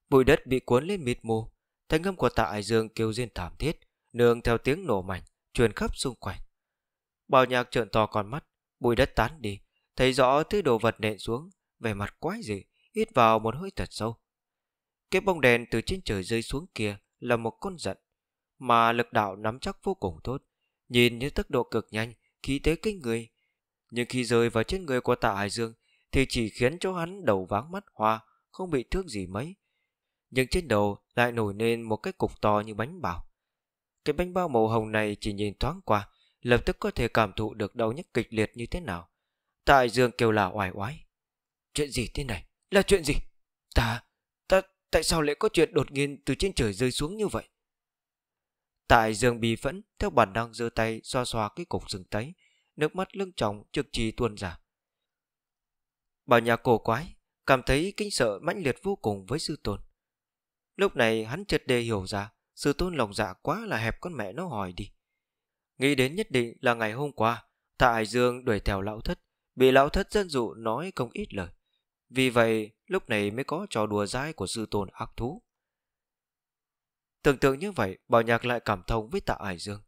Bụi đất bị cuốn lên mịt mù, thanh âm của tạ Hải Dương kêu rên thảm thiết, nương theo tiếng nổ mạnh truyền khắp xung quanh. Bào Nhạc trợn to con mắt, bụi đất tán đi, thấy rõ thứ đồ vật nện xuống, về mặt quái dị, hít vào một hơi thật sâu. Cái bông đèn từ trên trời rơi xuống kia là một con giận, mà lực đạo nắm chắc vô cùng tốt, Nhìn như tốc độ cực nhanh, khí thế kinh người. Nhưng khi rơi vào trên người của tạ Hải Dương thì chỉ khiến cho hắn đầu váng mắt hoa, không bị thương gì mấy. Nhưng trên đầu lại nổi lên một cái cục to như bánh bao. Cái bánh bao màu hồng này chỉ nhìn thoáng qua, lập tức có thể cảm thụ được đau nhức kịch liệt như thế nào. Tạ Hải Dương kêu là oải oái. Chuyện gì thế này? Là chuyện gì? Ta, ta, tại sao lại có chuyện đột nhiên từ trên trời rơi xuống như vậy? Tại dương bi phẫn theo bản năng giơ tay xoa xoa cái cục rừng tấy, nước mắt lưng tròng trực trì tuôn ra. Bảo nhà cổ quái, cảm thấy kinh sợ mãnh liệt vô cùng với sư tôn. Lúc này hắn chợt đề hiểu ra, sư tôn lòng dạ quá là hẹp con mẹ nó hỏi đi. Nghĩ đến nhất định là ngày hôm qua, tại Dương đuổi theo lão thất, bị lão thất dân dụ nói không ít lời. Vì vậy, lúc này mới có trò đùa dai của sư tôn ác thú. Tưởng tượng như vậy, Bảo Nhạc lại cảm thông với Tạ Ải Dương.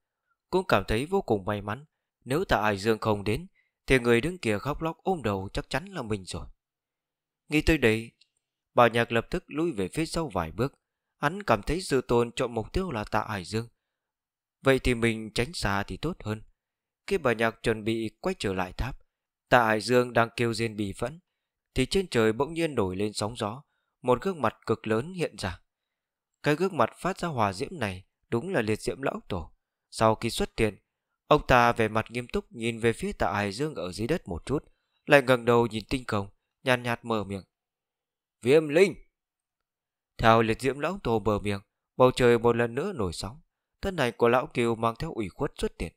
Cũng cảm thấy vô cùng may mắn, nếu Tạ Ải Dương không đến, thì người đứng kia khóc lóc ôm đầu chắc chắn là mình rồi. Nghĩ tới đây, Bảo Nhạc lập tức lui về phía sau vài bước. Hắn cảm thấy sư tồn chọn mục tiêu là Tạ Ải Dương. Vậy thì mình tránh xa thì tốt hơn. Khi Bảo Nhạc chuẩn bị quay trở lại tháp, Tạ Ải Dương đang kêu rên bì phẫn, thì trên trời bỗng nhiên nổi lên sóng gió, một gương mặt cực lớn hiện ra. Cái gương mặt phát ra hòa diễm này đúng là liệt diễm lão tổ. Sau khi xuất hiện, ông ta về mặt nghiêm túc nhìn về phía tạ Hải Dương ở dưới đất một chút, lại ngẩng đầu nhìn tinh công, nhàn nhạt mở miệng. Viêm linh! Theo liệt diễm lão tổ bờ miệng, bầu trời một lần nữa nổi sóng. Thân này của lão kiều mang theo ủy khuất xuất hiện.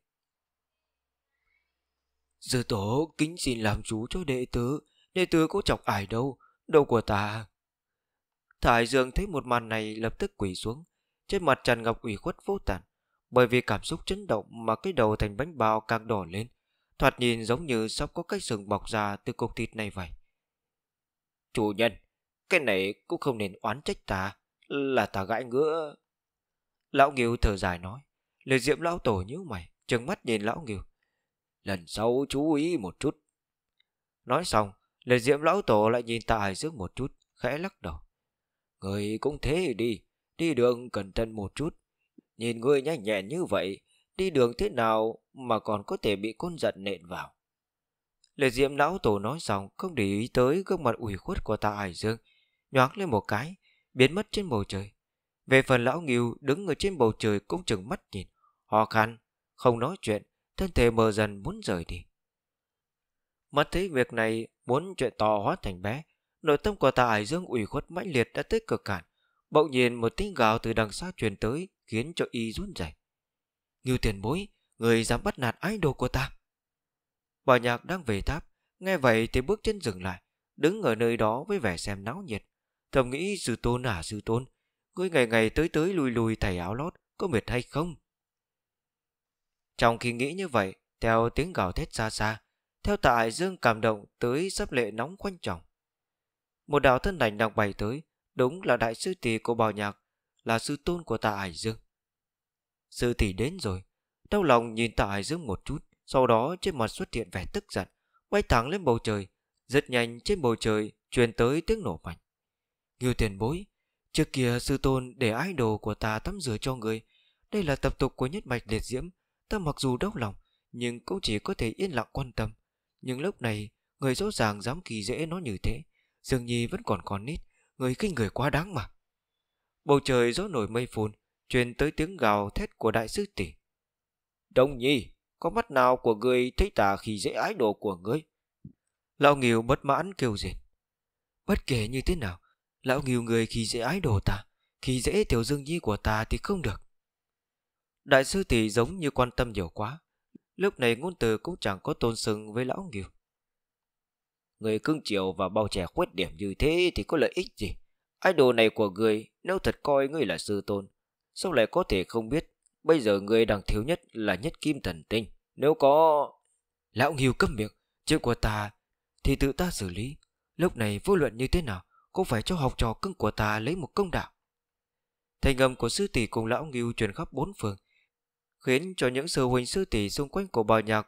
Dư tổ kính xin làm chú cho đệ tứ, đệ tứ có chọc ải đâu, đâu của ta Thả Dương thấy một màn này lập tức quỳ xuống, trên mặt tràn ngập ủy khuất vô tàn, bởi vì cảm xúc chấn động mà cái đầu thành bánh bao càng đỏ lên, thoạt nhìn giống như sắp có cái sừng bọc ra từ cục thịt này vậy. Chủ nhân, cái này cũng không nên oán trách ta, là ta gãi ngứa. Lão Nghiêu thở dài nói, lời diệm lão tổ nhíu mày, trừng mắt nhìn lão Nghiêu. Lần sau chú ý một chút. Nói xong, lời diệm lão tổ lại nhìn tạ hải dương một chút, khẽ lắc đầu. Người cũng thế đi, đi đường cẩn thận một chút. Nhìn người nhanh nhẹn như vậy, đi đường thế nào mà còn có thể bị côn giận nện vào. Lệ Diệm lão tổ nói xong không để ý tới gương mặt ủy khuất của ta hải dương, nhoáng lên một cái, biến mất trên bầu trời. Về phần lão nghiêu đứng ở trên bầu trời cũng chừng mắt nhìn, ho khăn, không nói chuyện, thân thể mờ dần muốn rời đi. Mắt thấy việc này muốn chuyện to hóa thành bé, Nội tâm của Tạ Hải Dương ủy khuất mãnh liệt đã tới cực cản. Bỗng nhiên một tiếng gào từ đằng xa truyền tới khiến cho y run rẩy. Ngưu tiền bối, người dám bắt nạt ái đồ của ta. Bà nhạc đang về tháp, nghe vậy thì bước chân dừng lại, đứng ở nơi đó với vẻ xem náo nhiệt. Thầm nghĩ sư tôn à sư tôn, ngươi ngày ngày tới tới lùi lùi thầy áo lót, có mệt hay không? Trong khi nghĩ như vậy, theo tiếng gào thét xa xa, theo tại Dương cảm động tới sắp lệ nóng quanh trọng. Một đạo thân ảnh đang bày tới, đúng là đại sư tỷ của bảo nhạc, là sư tôn của tạ Hải Dương. Sư tỷ đến rồi, đau lòng nhìn tạ Hải Dương một chút, sau đó trên mặt xuất hiện vẻ tức giận, bay thẳng lên bầu trời, rất nhanh trên bầu trời truyền tới tiếng nổ mạnh. Ngưu tiền bối, trước kia sư tôn để ái đồ của ta tắm rửa cho người, đây là tập tục của nhất mạch liệt diễm, ta mặc dù đau lòng, nhưng cũng chỉ có thể yên lặng quan tâm. Nhưng lúc này, người rõ ràng dám kỳ dễ nó như thế, Dương Nhi vẫn còn con nít Người kinh người quá đáng mà Bầu trời gió nổi mây phun Truyền tới tiếng gào thét của đại sư tỷ Đông Nhi Có mắt nào của người thấy tà khi dễ ái đồ của ngươi? Lão Nghiêu bất mãn kêu rệt Bất kể như thế nào Lão Nghiêu người khi dễ ái đồ ta Khi dễ tiểu Dương Nhi của ta thì không được Đại sư tỷ giống như quan tâm nhiều quá Lúc này ngôn từ cũng chẳng có tôn sừng với lão nghiêu Người cưng chiều và bao trẻ khuyết điểm như thế thì có lợi ích gì? Idol này của người, nếu thật coi người là sư tôn, sao lại có thể không biết bây giờ người đang thiếu nhất là nhất kim thần tinh. Nếu có... Lão Nghiêu cấm miệng, chuyện của ta thì tự ta xử lý. Lúc này vô luận như thế nào, cũng phải cho học trò cưng của ta lấy một công đạo. Thành âm của sư tỷ cùng lão Nghiêu truyền khắp bốn phường, khiến cho những sư huynh sư tỷ xung quanh của bà nhạc,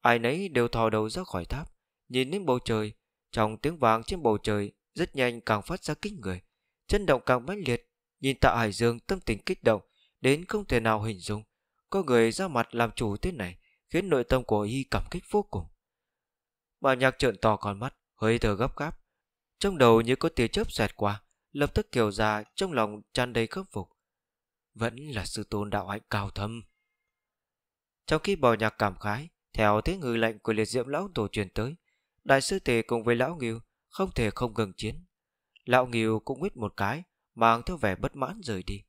ai nấy đều thò đầu ra khỏi tháp nhìn lên bầu trời, trong tiếng vàng trên bầu trời rất nhanh càng phát ra kích người, chân động càng mãnh liệt, nhìn Tạ Hải Dương tâm tình kích động đến không thể nào hình dung. Có người ra mặt làm chủ thế này khiến nội tâm của y cảm kích vô cùng. Bà nhạc trợn to con mắt, hơi thở gấp gáp, trong đầu như có tia chớp xẹt qua, lập tức kiều ra trong lòng tràn đầy khâm phục. Vẫn là sư tôn đạo hạnh cao thâm. Trong khi bò nhạc cảm khái, theo tiếng ngư lệnh của liệt diễm lão tổ truyền tới, Đại sư tỷ cùng với Lão Nghiêu không thể không gần chiến. Lão Nghiêu cũng nguyết một cái, mang theo vẻ bất mãn rời đi.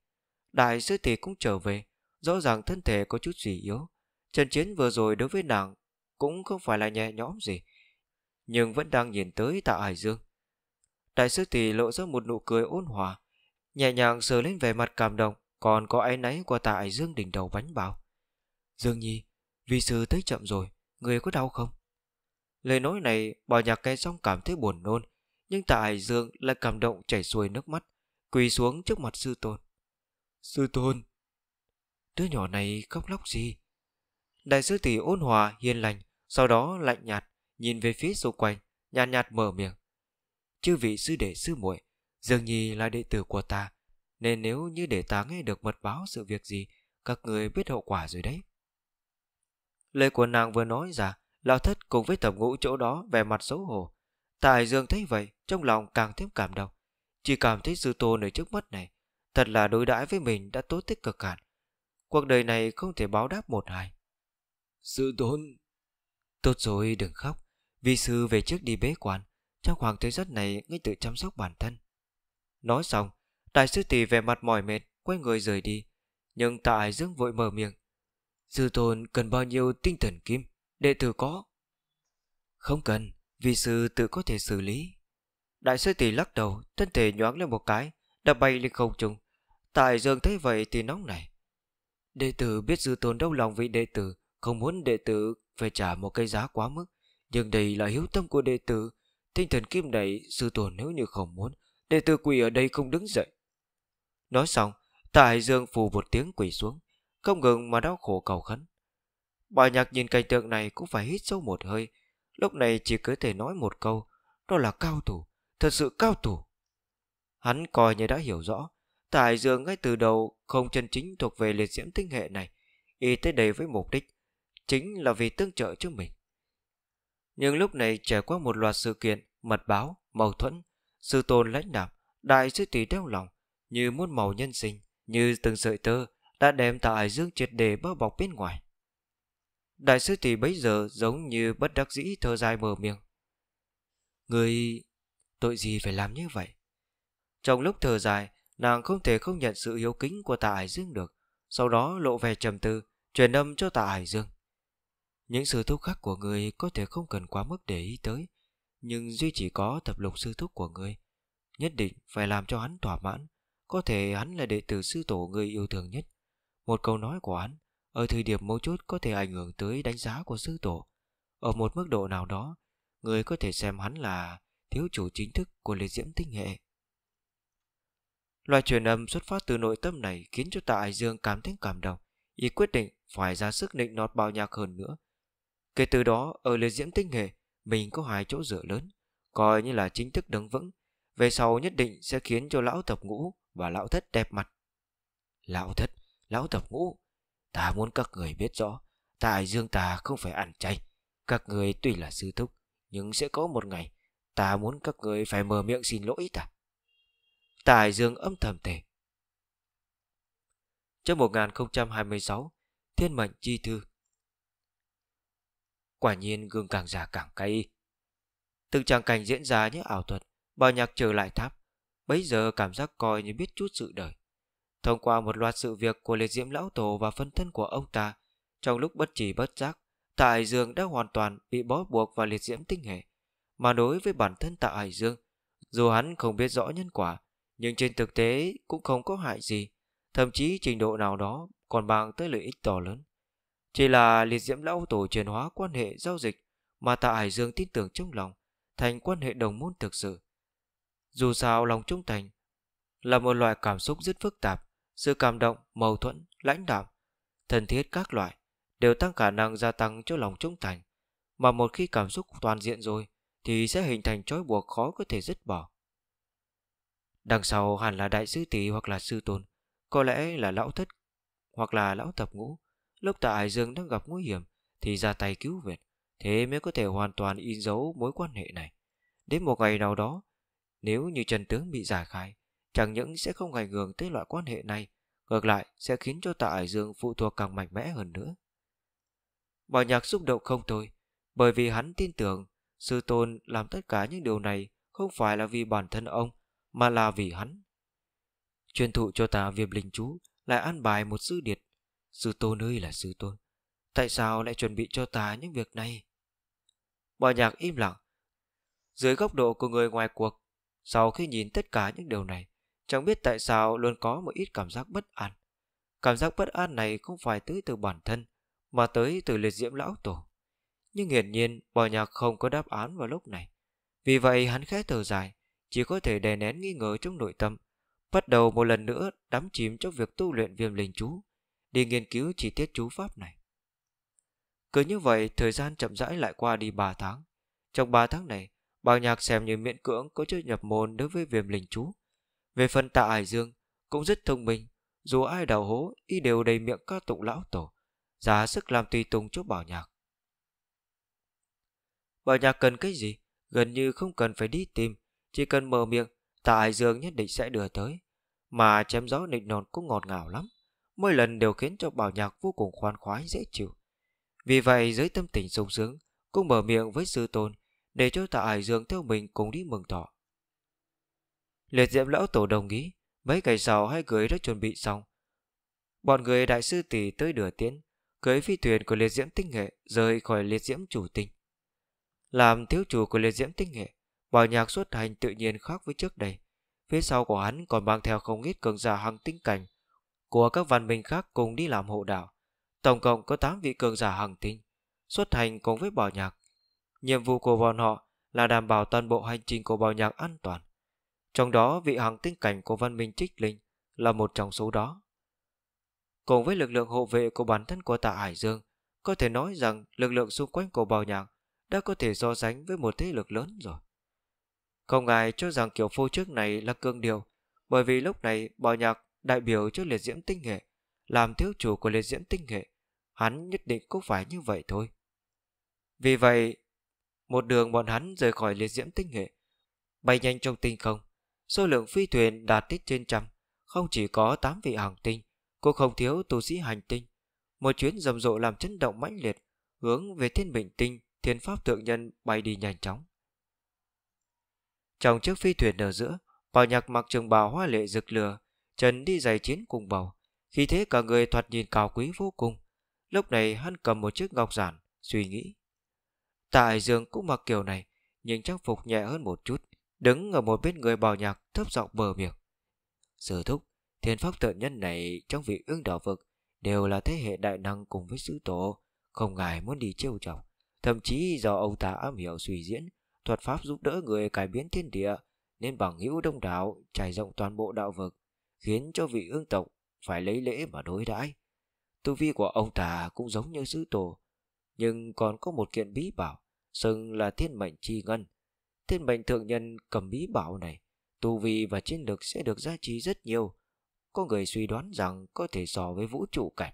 Đại sư tỷ cũng trở về, rõ ràng thân thể có chút gì yếu. Trận chiến vừa rồi đối với nàng cũng không phải là nhẹ nhõm gì, nhưng vẫn đang nhìn tới tạ Hải Dương. Đại sư tỷ lộ ra một nụ cười ôn hòa, nhẹ nhàng sờ lên vẻ mặt cảm động, còn có áy náy qua tạ Hải Dương đỉnh đầu bánh bảo. Dương Nhi, vì sư tới chậm rồi, người có đau không? Lời nói này bảo nhạc nghe xong cảm thấy buồn nôn Nhưng tạ Hải Dương lại cảm động chảy xuôi nước mắt Quỳ xuống trước mặt sư tôn Sư tôn Đứa nhỏ này khóc lóc gì Đại sư tỷ ôn hòa hiền lành Sau đó lạnh nhạt Nhìn về phía xung quanh Nhạt nhạt mở miệng Chư vị sư đệ sư muội dường Nhi là đệ tử của ta Nên nếu như để ta nghe được mật báo sự việc gì Các người biết hậu quả rồi đấy Lời của nàng vừa nói ra Lão thất cùng với thẩm ngũ chỗ đó về mặt xấu hổ. tài Dương thấy vậy, trong lòng càng thêm cảm động. Chỉ cảm thấy sư tôn ở trước mắt này, thật là đối đãi với mình đã tốt tích cực hạn. Cuộc đời này không thể báo đáp một hai. Sư tôn! Tốt rồi đừng khóc, vì sư về trước đi bế quan, trong khoảng thời gian này ngay tự chăm sóc bản thân. Nói xong, đại sư tỷ về mặt mỏi mệt, quay người rời đi. Nhưng tạ Dương vội mở miệng. Sư tôn cần bao nhiêu tinh thần kim? đệ tử có. Không cần, vì sư tự có thể xử lý. Đại sư tỷ lắc đầu, thân thể nhoáng lên một cái, đã bay lên không trung. Tại dương thấy vậy thì nóng này. Đệ tử biết dư tồn đau lòng vị đệ tử, không muốn đệ tử phải trả một cái giá quá mức. Nhưng đây là hiếu tâm của đệ tử. Tinh thần kim này sư tồn nếu như không muốn, đệ tử quỳ ở đây không đứng dậy. Nói xong, tại dương phù một tiếng quỳ xuống, không ngừng mà đau khổ cầu khấn. Bà nhạc nhìn cảnh tượng này cũng phải hít sâu một hơi. Lúc này chỉ có thể nói một câu. Đó là cao thủ. Thật sự cao thủ. Hắn coi như đã hiểu rõ. Tải Dương ngay từ đầu không chân chính thuộc về liệt diễm tinh hệ này. Y tới đây với mục đích. Chính là vì tương trợ cho mình. Nhưng lúc này trải qua một loạt sự kiện, mật báo, mâu thuẫn, sự tôn lãnh đạp, đại sư tỷ đeo lòng, như muôn màu nhân sinh, như từng sợi tơ đã đem tạ Hải Dương triệt đề bao bọc bên ngoài. Đại sư tỷ bấy giờ giống như bất đắc dĩ thơ dài mở miệng. Người... tội gì phải làm như vậy? Trong lúc thờ dài, nàng không thể không nhận sự hiếu kính của tạ Hải Dương được. Sau đó lộ vẻ trầm tư, truyền âm cho tạ Hải Dương. Những sự thúc khắc của người có thể không cần quá mức để ý tới. Nhưng duy chỉ có tập lục sư thúc của người. Nhất định phải làm cho hắn thỏa mãn. Có thể hắn là đệ tử sư tổ người yêu thương nhất. Một câu nói của hắn ở thời điểm mấu chốt có thể ảnh hưởng tới đánh giá của sư tổ. Ở một mức độ nào đó, người có thể xem hắn là thiếu chủ chính thức của liệt diễm tinh hệ. Loại truyền âm xuất phát từ nội tâm này khiến cho tạ Hải Dương cảm thấy cảm động, ý quyết định phải ra sức nịnh nọt bao nhạc hơn nữa. Kể từ đó, ở liệt diễm tinh hệ, mình có hai chỗ dựa lớn, coi như là chính thức đứng vững, về sau nhất định sẽ khiến cho lão tập ngũ và lão thất đẹp mặt. Lão thất, lão tập ngũ, Ta muốn các người biết rõ Ta Dương ta không phải ăn chay Các người tuy là sư thúc Nhưng sẽ có một ngày Ta muốn các người phải mở miệng xin lỗi ta Ta Dương âm thầm thề Trước 1026 Thiên mệnh chi thư Quả nhiên gương càng già càng cay Từng tràng cảnh diễn ra như ảo thuật bao nhạc trở lại tháp Bấy giờ cảm giác coi như biết chút sự đời Thông qua một loạt sự việc của liệt diễm lão tổ và phân thân của ông ta, trong lúc bất chỉ bất giác, Tạ Hải Dương đã hoàn toàn bị bó buộc vào liệt diễm tinh hệ. Mà đối với bản thân Tạ Hải Dương, dù hắn không biết rõ nhân quả, nhưng trên thực tế cũng không có hại gì, thậm chí trình độ nào đó còn mang tới lợi ích to lớn. Chỉ là liệt diễm lão tổ truyền hóa quan hệ giao dịch mà Tạ Hải Dương tin tưởng trong lòng thành quan hệ đồng môn thực sự. Dù sao lòng trung thành là một loại cảm xúc rất phức tạp, sự cảm động, mâu thuẫn, lãnh đạm, thân thiết các loại đều tăng khả năng gia tăng cho lòng trung thành. Mà một khi cảm xúc toàn diện rồi thì sẽ hình thành trói buộc khó có thể dứt bỏ. Đằng sau hẳn là đại sư tỷ hoặc là sư tôn, có lẽ là lão thất hoặc là lão tập ngũ. Lúc tại Hải Dương đang gặp nguy hiểm thì ra tay cứu viện, thế mới có thể hoàn toàn in dấu mối quan hệ này. Đến một ngày nào đó, nếu như trần tướng bị giải khai, chẳng những sẽ không ảnh hưởng tới loại quan hệ này, ngược lại sẽ khiến cho Tạ Hải Dương phụ thuộc càng mạnh mẽ hơn nữa. Bảo nhạc xúc động không thôi, bởi vì hắn tin tưởng sư tôn làm tất cả những điều này không phải là vì bản thân ông, mà là vì hắn. Truyền thụ cho ta viêm linh chú lại an bài một sư điệt. Sư tôn ơi là sư tôn, tại sao lại chuẩn bị cho ta những việc này? Bảo nhạc im lặng, dưới góc độ của người ngoài cuộc, sau khi nhìn tất cả những điều này, Chẳng biết tại sao luôn có một ít cảm giác bất an. Cảm giác bất an này không phải tới từ bản thân, mà tới từ liệt diễm lão tổ. Nhưng hiển nhiên, bò nhạc không có đáp án vào lúc này. Vì vậy hắn khẽ thở dài, chỉ có thể đè nén nghi ngờ trong nội tâm, bắt đầu một lần nữa đắm chìm trong việc tu luyện viêm linh chú, đi nghiên cứu chi tiết chú pháp này. Cứ như vậy, thời gian chậm rãi lại qua đi 3 tháng. Trong 3 tháng này, bào nhạc xem như miễn cưỡng có chưa nhập môn đối với viêm linh chú. Về phần tạ Hải Dương, cũng rất thông minh, dù ai đào hố, y đều đầy miệng ca tụng lão tổ, giá sức làm tùy tùng cho bảo nhạc. Bảo nhạc cần cái gì? Gần như không cần phải đi tìm, chỉ cần mở miệng, tạ Hải Dương nhất định sẽ đưa tới. Mà chém gió nịnh nọt cũng ngọt ngào lắm, mỗi lần đều khiến cho bảo nhạc vô cùng khoan khoái dễ chịu. Vì vậy dưới tâm tình sung sướng, cũng mở miệng với sư tôn để cho tạ Hải Dương theo mình cùng đi mừng thọ. Liệt diễm lão tổ đồng ý, mấy ngày sau hai người đã chuẩn bị xong. Bọn người đại sư tỷ tới đửa tiến, cưới phi thuyền của liệt diễm tinh nghệ rời khỏi liệt diễm chủ tinh. Làm thiếu chủ của liệt diễm tinh nghệ, bảo nhạc xuất hành tự nhiên khác với trước đây. Phía sau của hắn còn mang theo không ít cường giả hàng tinh cảnh của các văn minh khác cùng đi làm hộ đạo. Tổng cộng có 8 vị cường giả hàng tinh, xuất hành cùng với bảo nhạc. Nhiệm vụ của bọn họ là đảm bảo toàn bộ hành trình của bảo nhạc an toàn. Trong đó vị hàng tinh cảnh của văn minh trích linh là một trong số đó. Cùng với lực lượng hộ vệ của bản thân của tạ Hải Dương, có thể nói rằng lực lượng xung quanh của bào nhạc đã có thể so sánh với một thế lực lớn rồi. Không ai cho rằng kiểu phô trước này là cương điều, bởi vì lúc này bào nhạc đại biểu cho liệt diễm tinh hệ, làm thiếu chủ của liệt diễm tinh hệ, hắn nhất định cũng phải như vậy thôi. Vì vậy, một đường bọn hắn rời khỏi liệt diễm tinh hệ, bay nhanh trong tinh không, số lượng phi thuyền đạt đến trên trăm, không chỉ có 8 vị hàng tinh, cũng không thiếu tu sĩ hành tinh. Một chuyến rầm rộ làm chấn động mãnh liệt, hướng về thiên bình tinh, thiên pháp thượng nhân bay đi nhanh chóng. Trong chiếc phi thuyền ở giữa, Bảo Nhạc mặc trường bào hoa lệ rực lửa, Trần đi giày chiến cùng bầu, khi thế cả người thoạt nhìn cao quý vô cùng. Lúc này hắn cầm một chiếc ngọc giản, suy nghĩ. Tại Dương cũng mặc kiểu này, nhưng trang phục nhẹ hơn một chút, Đứng ở một bên người bào nhạc thấp giọng bờ miệng Sư thúc Thiên pháp tự nhân này trong vị ương đạo vực Đều là thế hệ đại năng cùng với sứ tổ Không ngài muốn đi trêu chọc Thậm chí do ông ta am hiểu suy diễn Thuật pháp giúp đỡ người cải biến thiên địa Nên bằng hữu đông đảo Trải rộng toàn bộ đạo vực Khiến cho vị ương tộc phải lấy lễ mà đối đãi Tu vi của ông ta cũng giống như sứ tổ Nhưng còn có một kiện bí bảo Xưng là thiên mệnh chi ngân Thiên mệnh thượng nhân cầm bí bảo này, tu vi và chiến lực sẽ được gia trì rất nhiều. Có người suy đoán rằng có thể so với vũ trụ cảnh.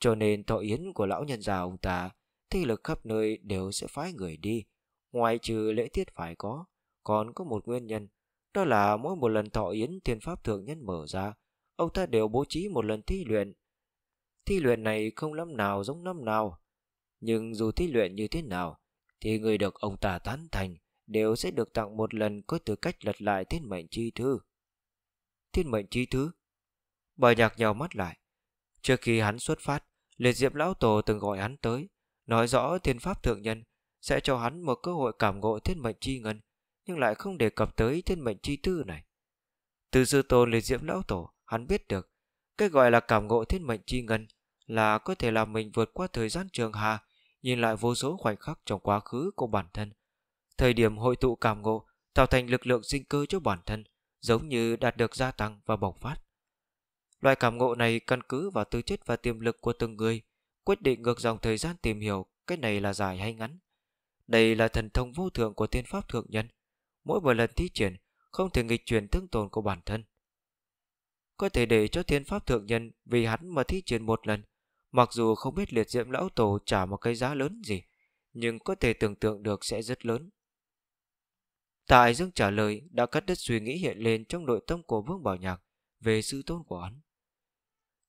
Cho nên thọ yến của lão nhân già ông ta, thế lực khắp nơi đều sẽ phái người đi. Ngoài trừ lễ tiết phải có, còn có một nguyên nhân, đó là mỗi một lần thọ yến thiên pháp thượng nhân mở ra, ông ta đều bố trí một lần thi luyện. Thi luyện này không lắm nào giống năm nào, nhưng dù thi luyện như thế nào, thì người được ông ta tán thành đều sẽ được tặng một lần có tư cách lật lại thiên mệnh chi thư. Thiên mệnh chi thư? Bà nhạc nhào mắt lại. Trước khi hắn xuất phát, liệt diệm lão tổ từng gọi hắn tới, nói rõ thiên pháp thượng nhân sẽ cho hắn một cơ hội cảm ngộ thiên mệnh chi ngân, nhưng lại không đề cập tới thiên mệnh chi thư này. Từ sư tôn liệt diệm lão tổ, hắn biết được, cái gọi là cảm ngộ thiên mệnh chi ngân là có thể làm mình vượt qua thời gian trường hà, nhìn lại vô số khoảnh khắc trong quá khứ của bản thân, Thời điểm hội tụ cảm ngộ tạo thành lực lượng sinh cơ cho bản thân, giống như đạt được gia tăng và bộc phát. Loại cảm ngộ này căn cứ vào tư chất và tiềm lực của từng người, quyết định ngược dòng thời gian tìm hiểu cái này là dài hay ngắn. Đây là thần thông vô thượng của tiên pháp thượng nhân. Mỗi một lần thi triển, không thể nghịch chuyển thương tồn của bản thân. Có thể để cho tiên pháp thượng nhân vì hắn mà thi triển một lần, mặc dù không biết liệt diệm lão tổ trả một cái giá lớn gì, nhưng có thể tưởng tượng được sẽ rất lớn. Tạ Ái Dương trả lời đã cắt đứt suy nghĩ hiện lên trong nội tâm của Vương Bảo Nhạc về sự tôn của hắn.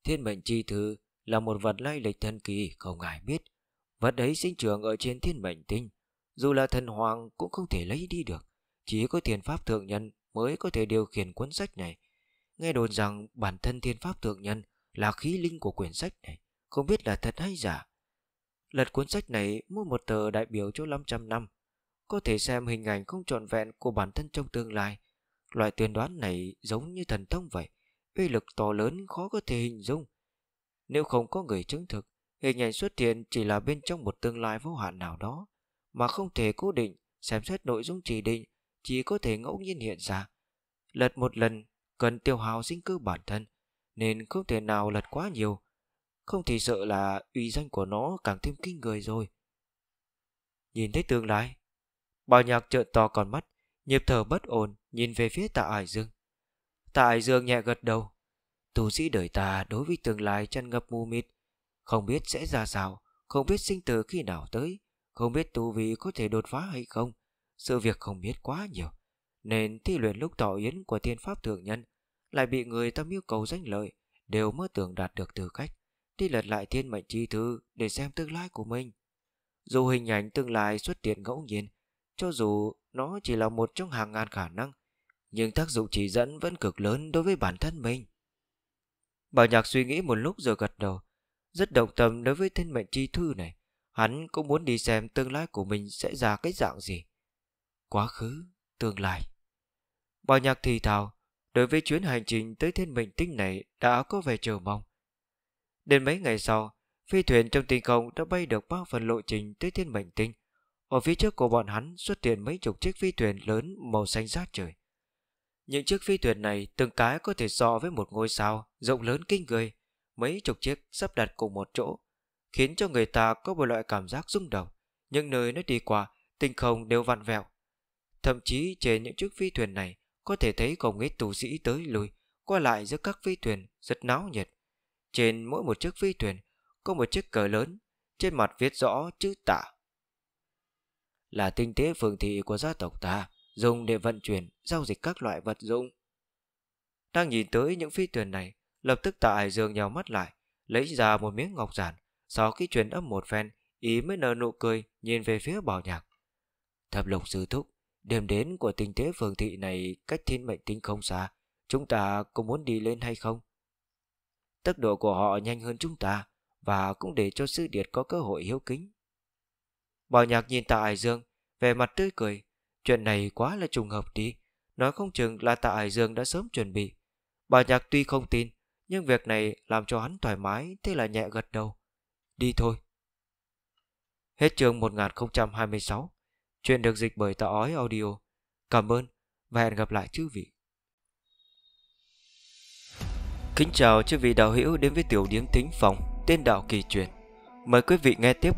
Thiên mệnh chi thư là một vật lai lịch thần kỳ không ai biết. Vật ấy sinh trưởng ở trên thiên mệnh tinh, dù là thần hoàng cũng không thể lấy đi được. Chỉ có thiền pháp thượng nhân mới có thể điều khiển cuốn sách này. Nghe đồn rằng bản thân thiên pháp thượng nhân là khí linh của quyển sách này, không biết là thật hay giả. Lật cuốn sách này mua một tờ đại biểu cho 500 năm có thể xem hình ảnh không trọn vẹn của bản thân trong tương lai. Loại tuyên đoán này giống như thần thông vậy, uy lực to lớn khó có thể hình dung. Nếu không có người chứng thực, hình ảnh xuất hiện chỉ là bên trong một tương lai vô hạn nào đó, mà không thể cố định, xem xét nội dung chỉ định, chỉ có thể ngẫu nhiên hiện ra. Lật một lần, cần tiêu hao sinh cơ bản thân, nên không thể nào lật quá nhiều. Không thì sợ là uy danh của nó càng thêm kinh người rồi. Nhìn thấy tương lai, Bảo nhạc trợn to con mắt, nhịp thở bất ổn nhìn về phía tạ Hải Dương. Tạ Hải Dương nhẹ gật đầu. Tu sĩ đời ta đối với tương lai chăn ngập mù mịt, không biết sẽ ra sao, không biết sinh tử khi nào tới, không biết tu vị có thể đột phá hay không. Sự việc không biết quá nhiều, nên thi luyện lúc tỏ yến của thiên pháp thượng nhân lại bị người ta yêu cầu danh lợi, đều mơ tưởng đạt được tư cách. Đi lật lại thiên mệnh chi thư để xem tương lai của mình. Dù hình ảnh tương lai xuất hiện ngẫu nhiên, cho dù nó chỉ là một trong hàng ngàn khả năng Nhưng tác dụng chỉ dẫn vẫn cực lớn đối với bản thân mình Bảo nhạc suy nghĩ một lúc rồi gật đầu Rất động tâm đối với thiên mệnh chi thư này Hắn cũng muốn đi xem tương lai của mình sẽ ra cái dạng gì Quá khứ, tương lai Bảo nhạc thì thào Đối với chuyến hành trình tới thiên mệnh tinh này đã có vẻ chờ mong Đến mấy ngày sau Phi thuyền trong tinh không đã bay được bao phần lộ trình tới thiên mệnh tinh ở phía trước của bọn hắn xuất hiện mấy chục chiếc phi thuyền lớn màu xanh rát trời. Những chiếc phi thuyền này từng cái có thể so với một ngôi sao rộng lớn kinh người, mấy chục chiếc sắp đặt cùng một chỗ, khiến cho người ta có một loại cảm giác rung động. Những nơi nó đi qua, tinh không đều vặn vẹo. Thậm chí trên những chiếc phi thuyền này có thể thấy không ít tù sĩ tới lui, qua lại giữa các phi thuyền rất náo nhiệt. Trên mỗi một chiếc phi thuyền có một chiếc cờ lớn, trên mặt viết rõ chữ tả là tinh tế phường thị của gia tộc ta, dùng để vận chuyển, giao dịch các loại vật dụng. Đang nhìn tới những phi thuyền này, lập tức tạ Hải Dương nhào mắt lại, lấy ra một miếng ngọc giản, sau khi truyền âm một phen, ý mới nở nụ cười nhìn về phía bảo nhạc. Thập lục sư thúc, điểm đến của tinh tế phường thị này cách thiên mệnh tinh không xa, chúng ta có muốn đi lên hay không? Tốc độ của họ nhanh hơn chúng ta, và cũng để cho sư điệt có cơ hội hiếu kính. Bảo nhạc nhìn tạ Hải Dương, vẻ mặt tươi cười. Chuyện này quá là trùng hợp đi. Nói không chừng là tạ Hải Dương đã sớm chuẩn bị. Bảo nhạc tuy không tin, nhưng việc này làm cho hắn thoải mái, thế là nhẹ gật đầu. Đi thôi. Hết chương 1026. Chuyện được dịch bởi tạ ói audio. Cảm ơn và hẹn gặp lại chư vị. Kính chào chư vị đạo hữu đến với tiểu điếm thính phòng tên đạo kỳ truyền. Mời quý vị nghe tiếp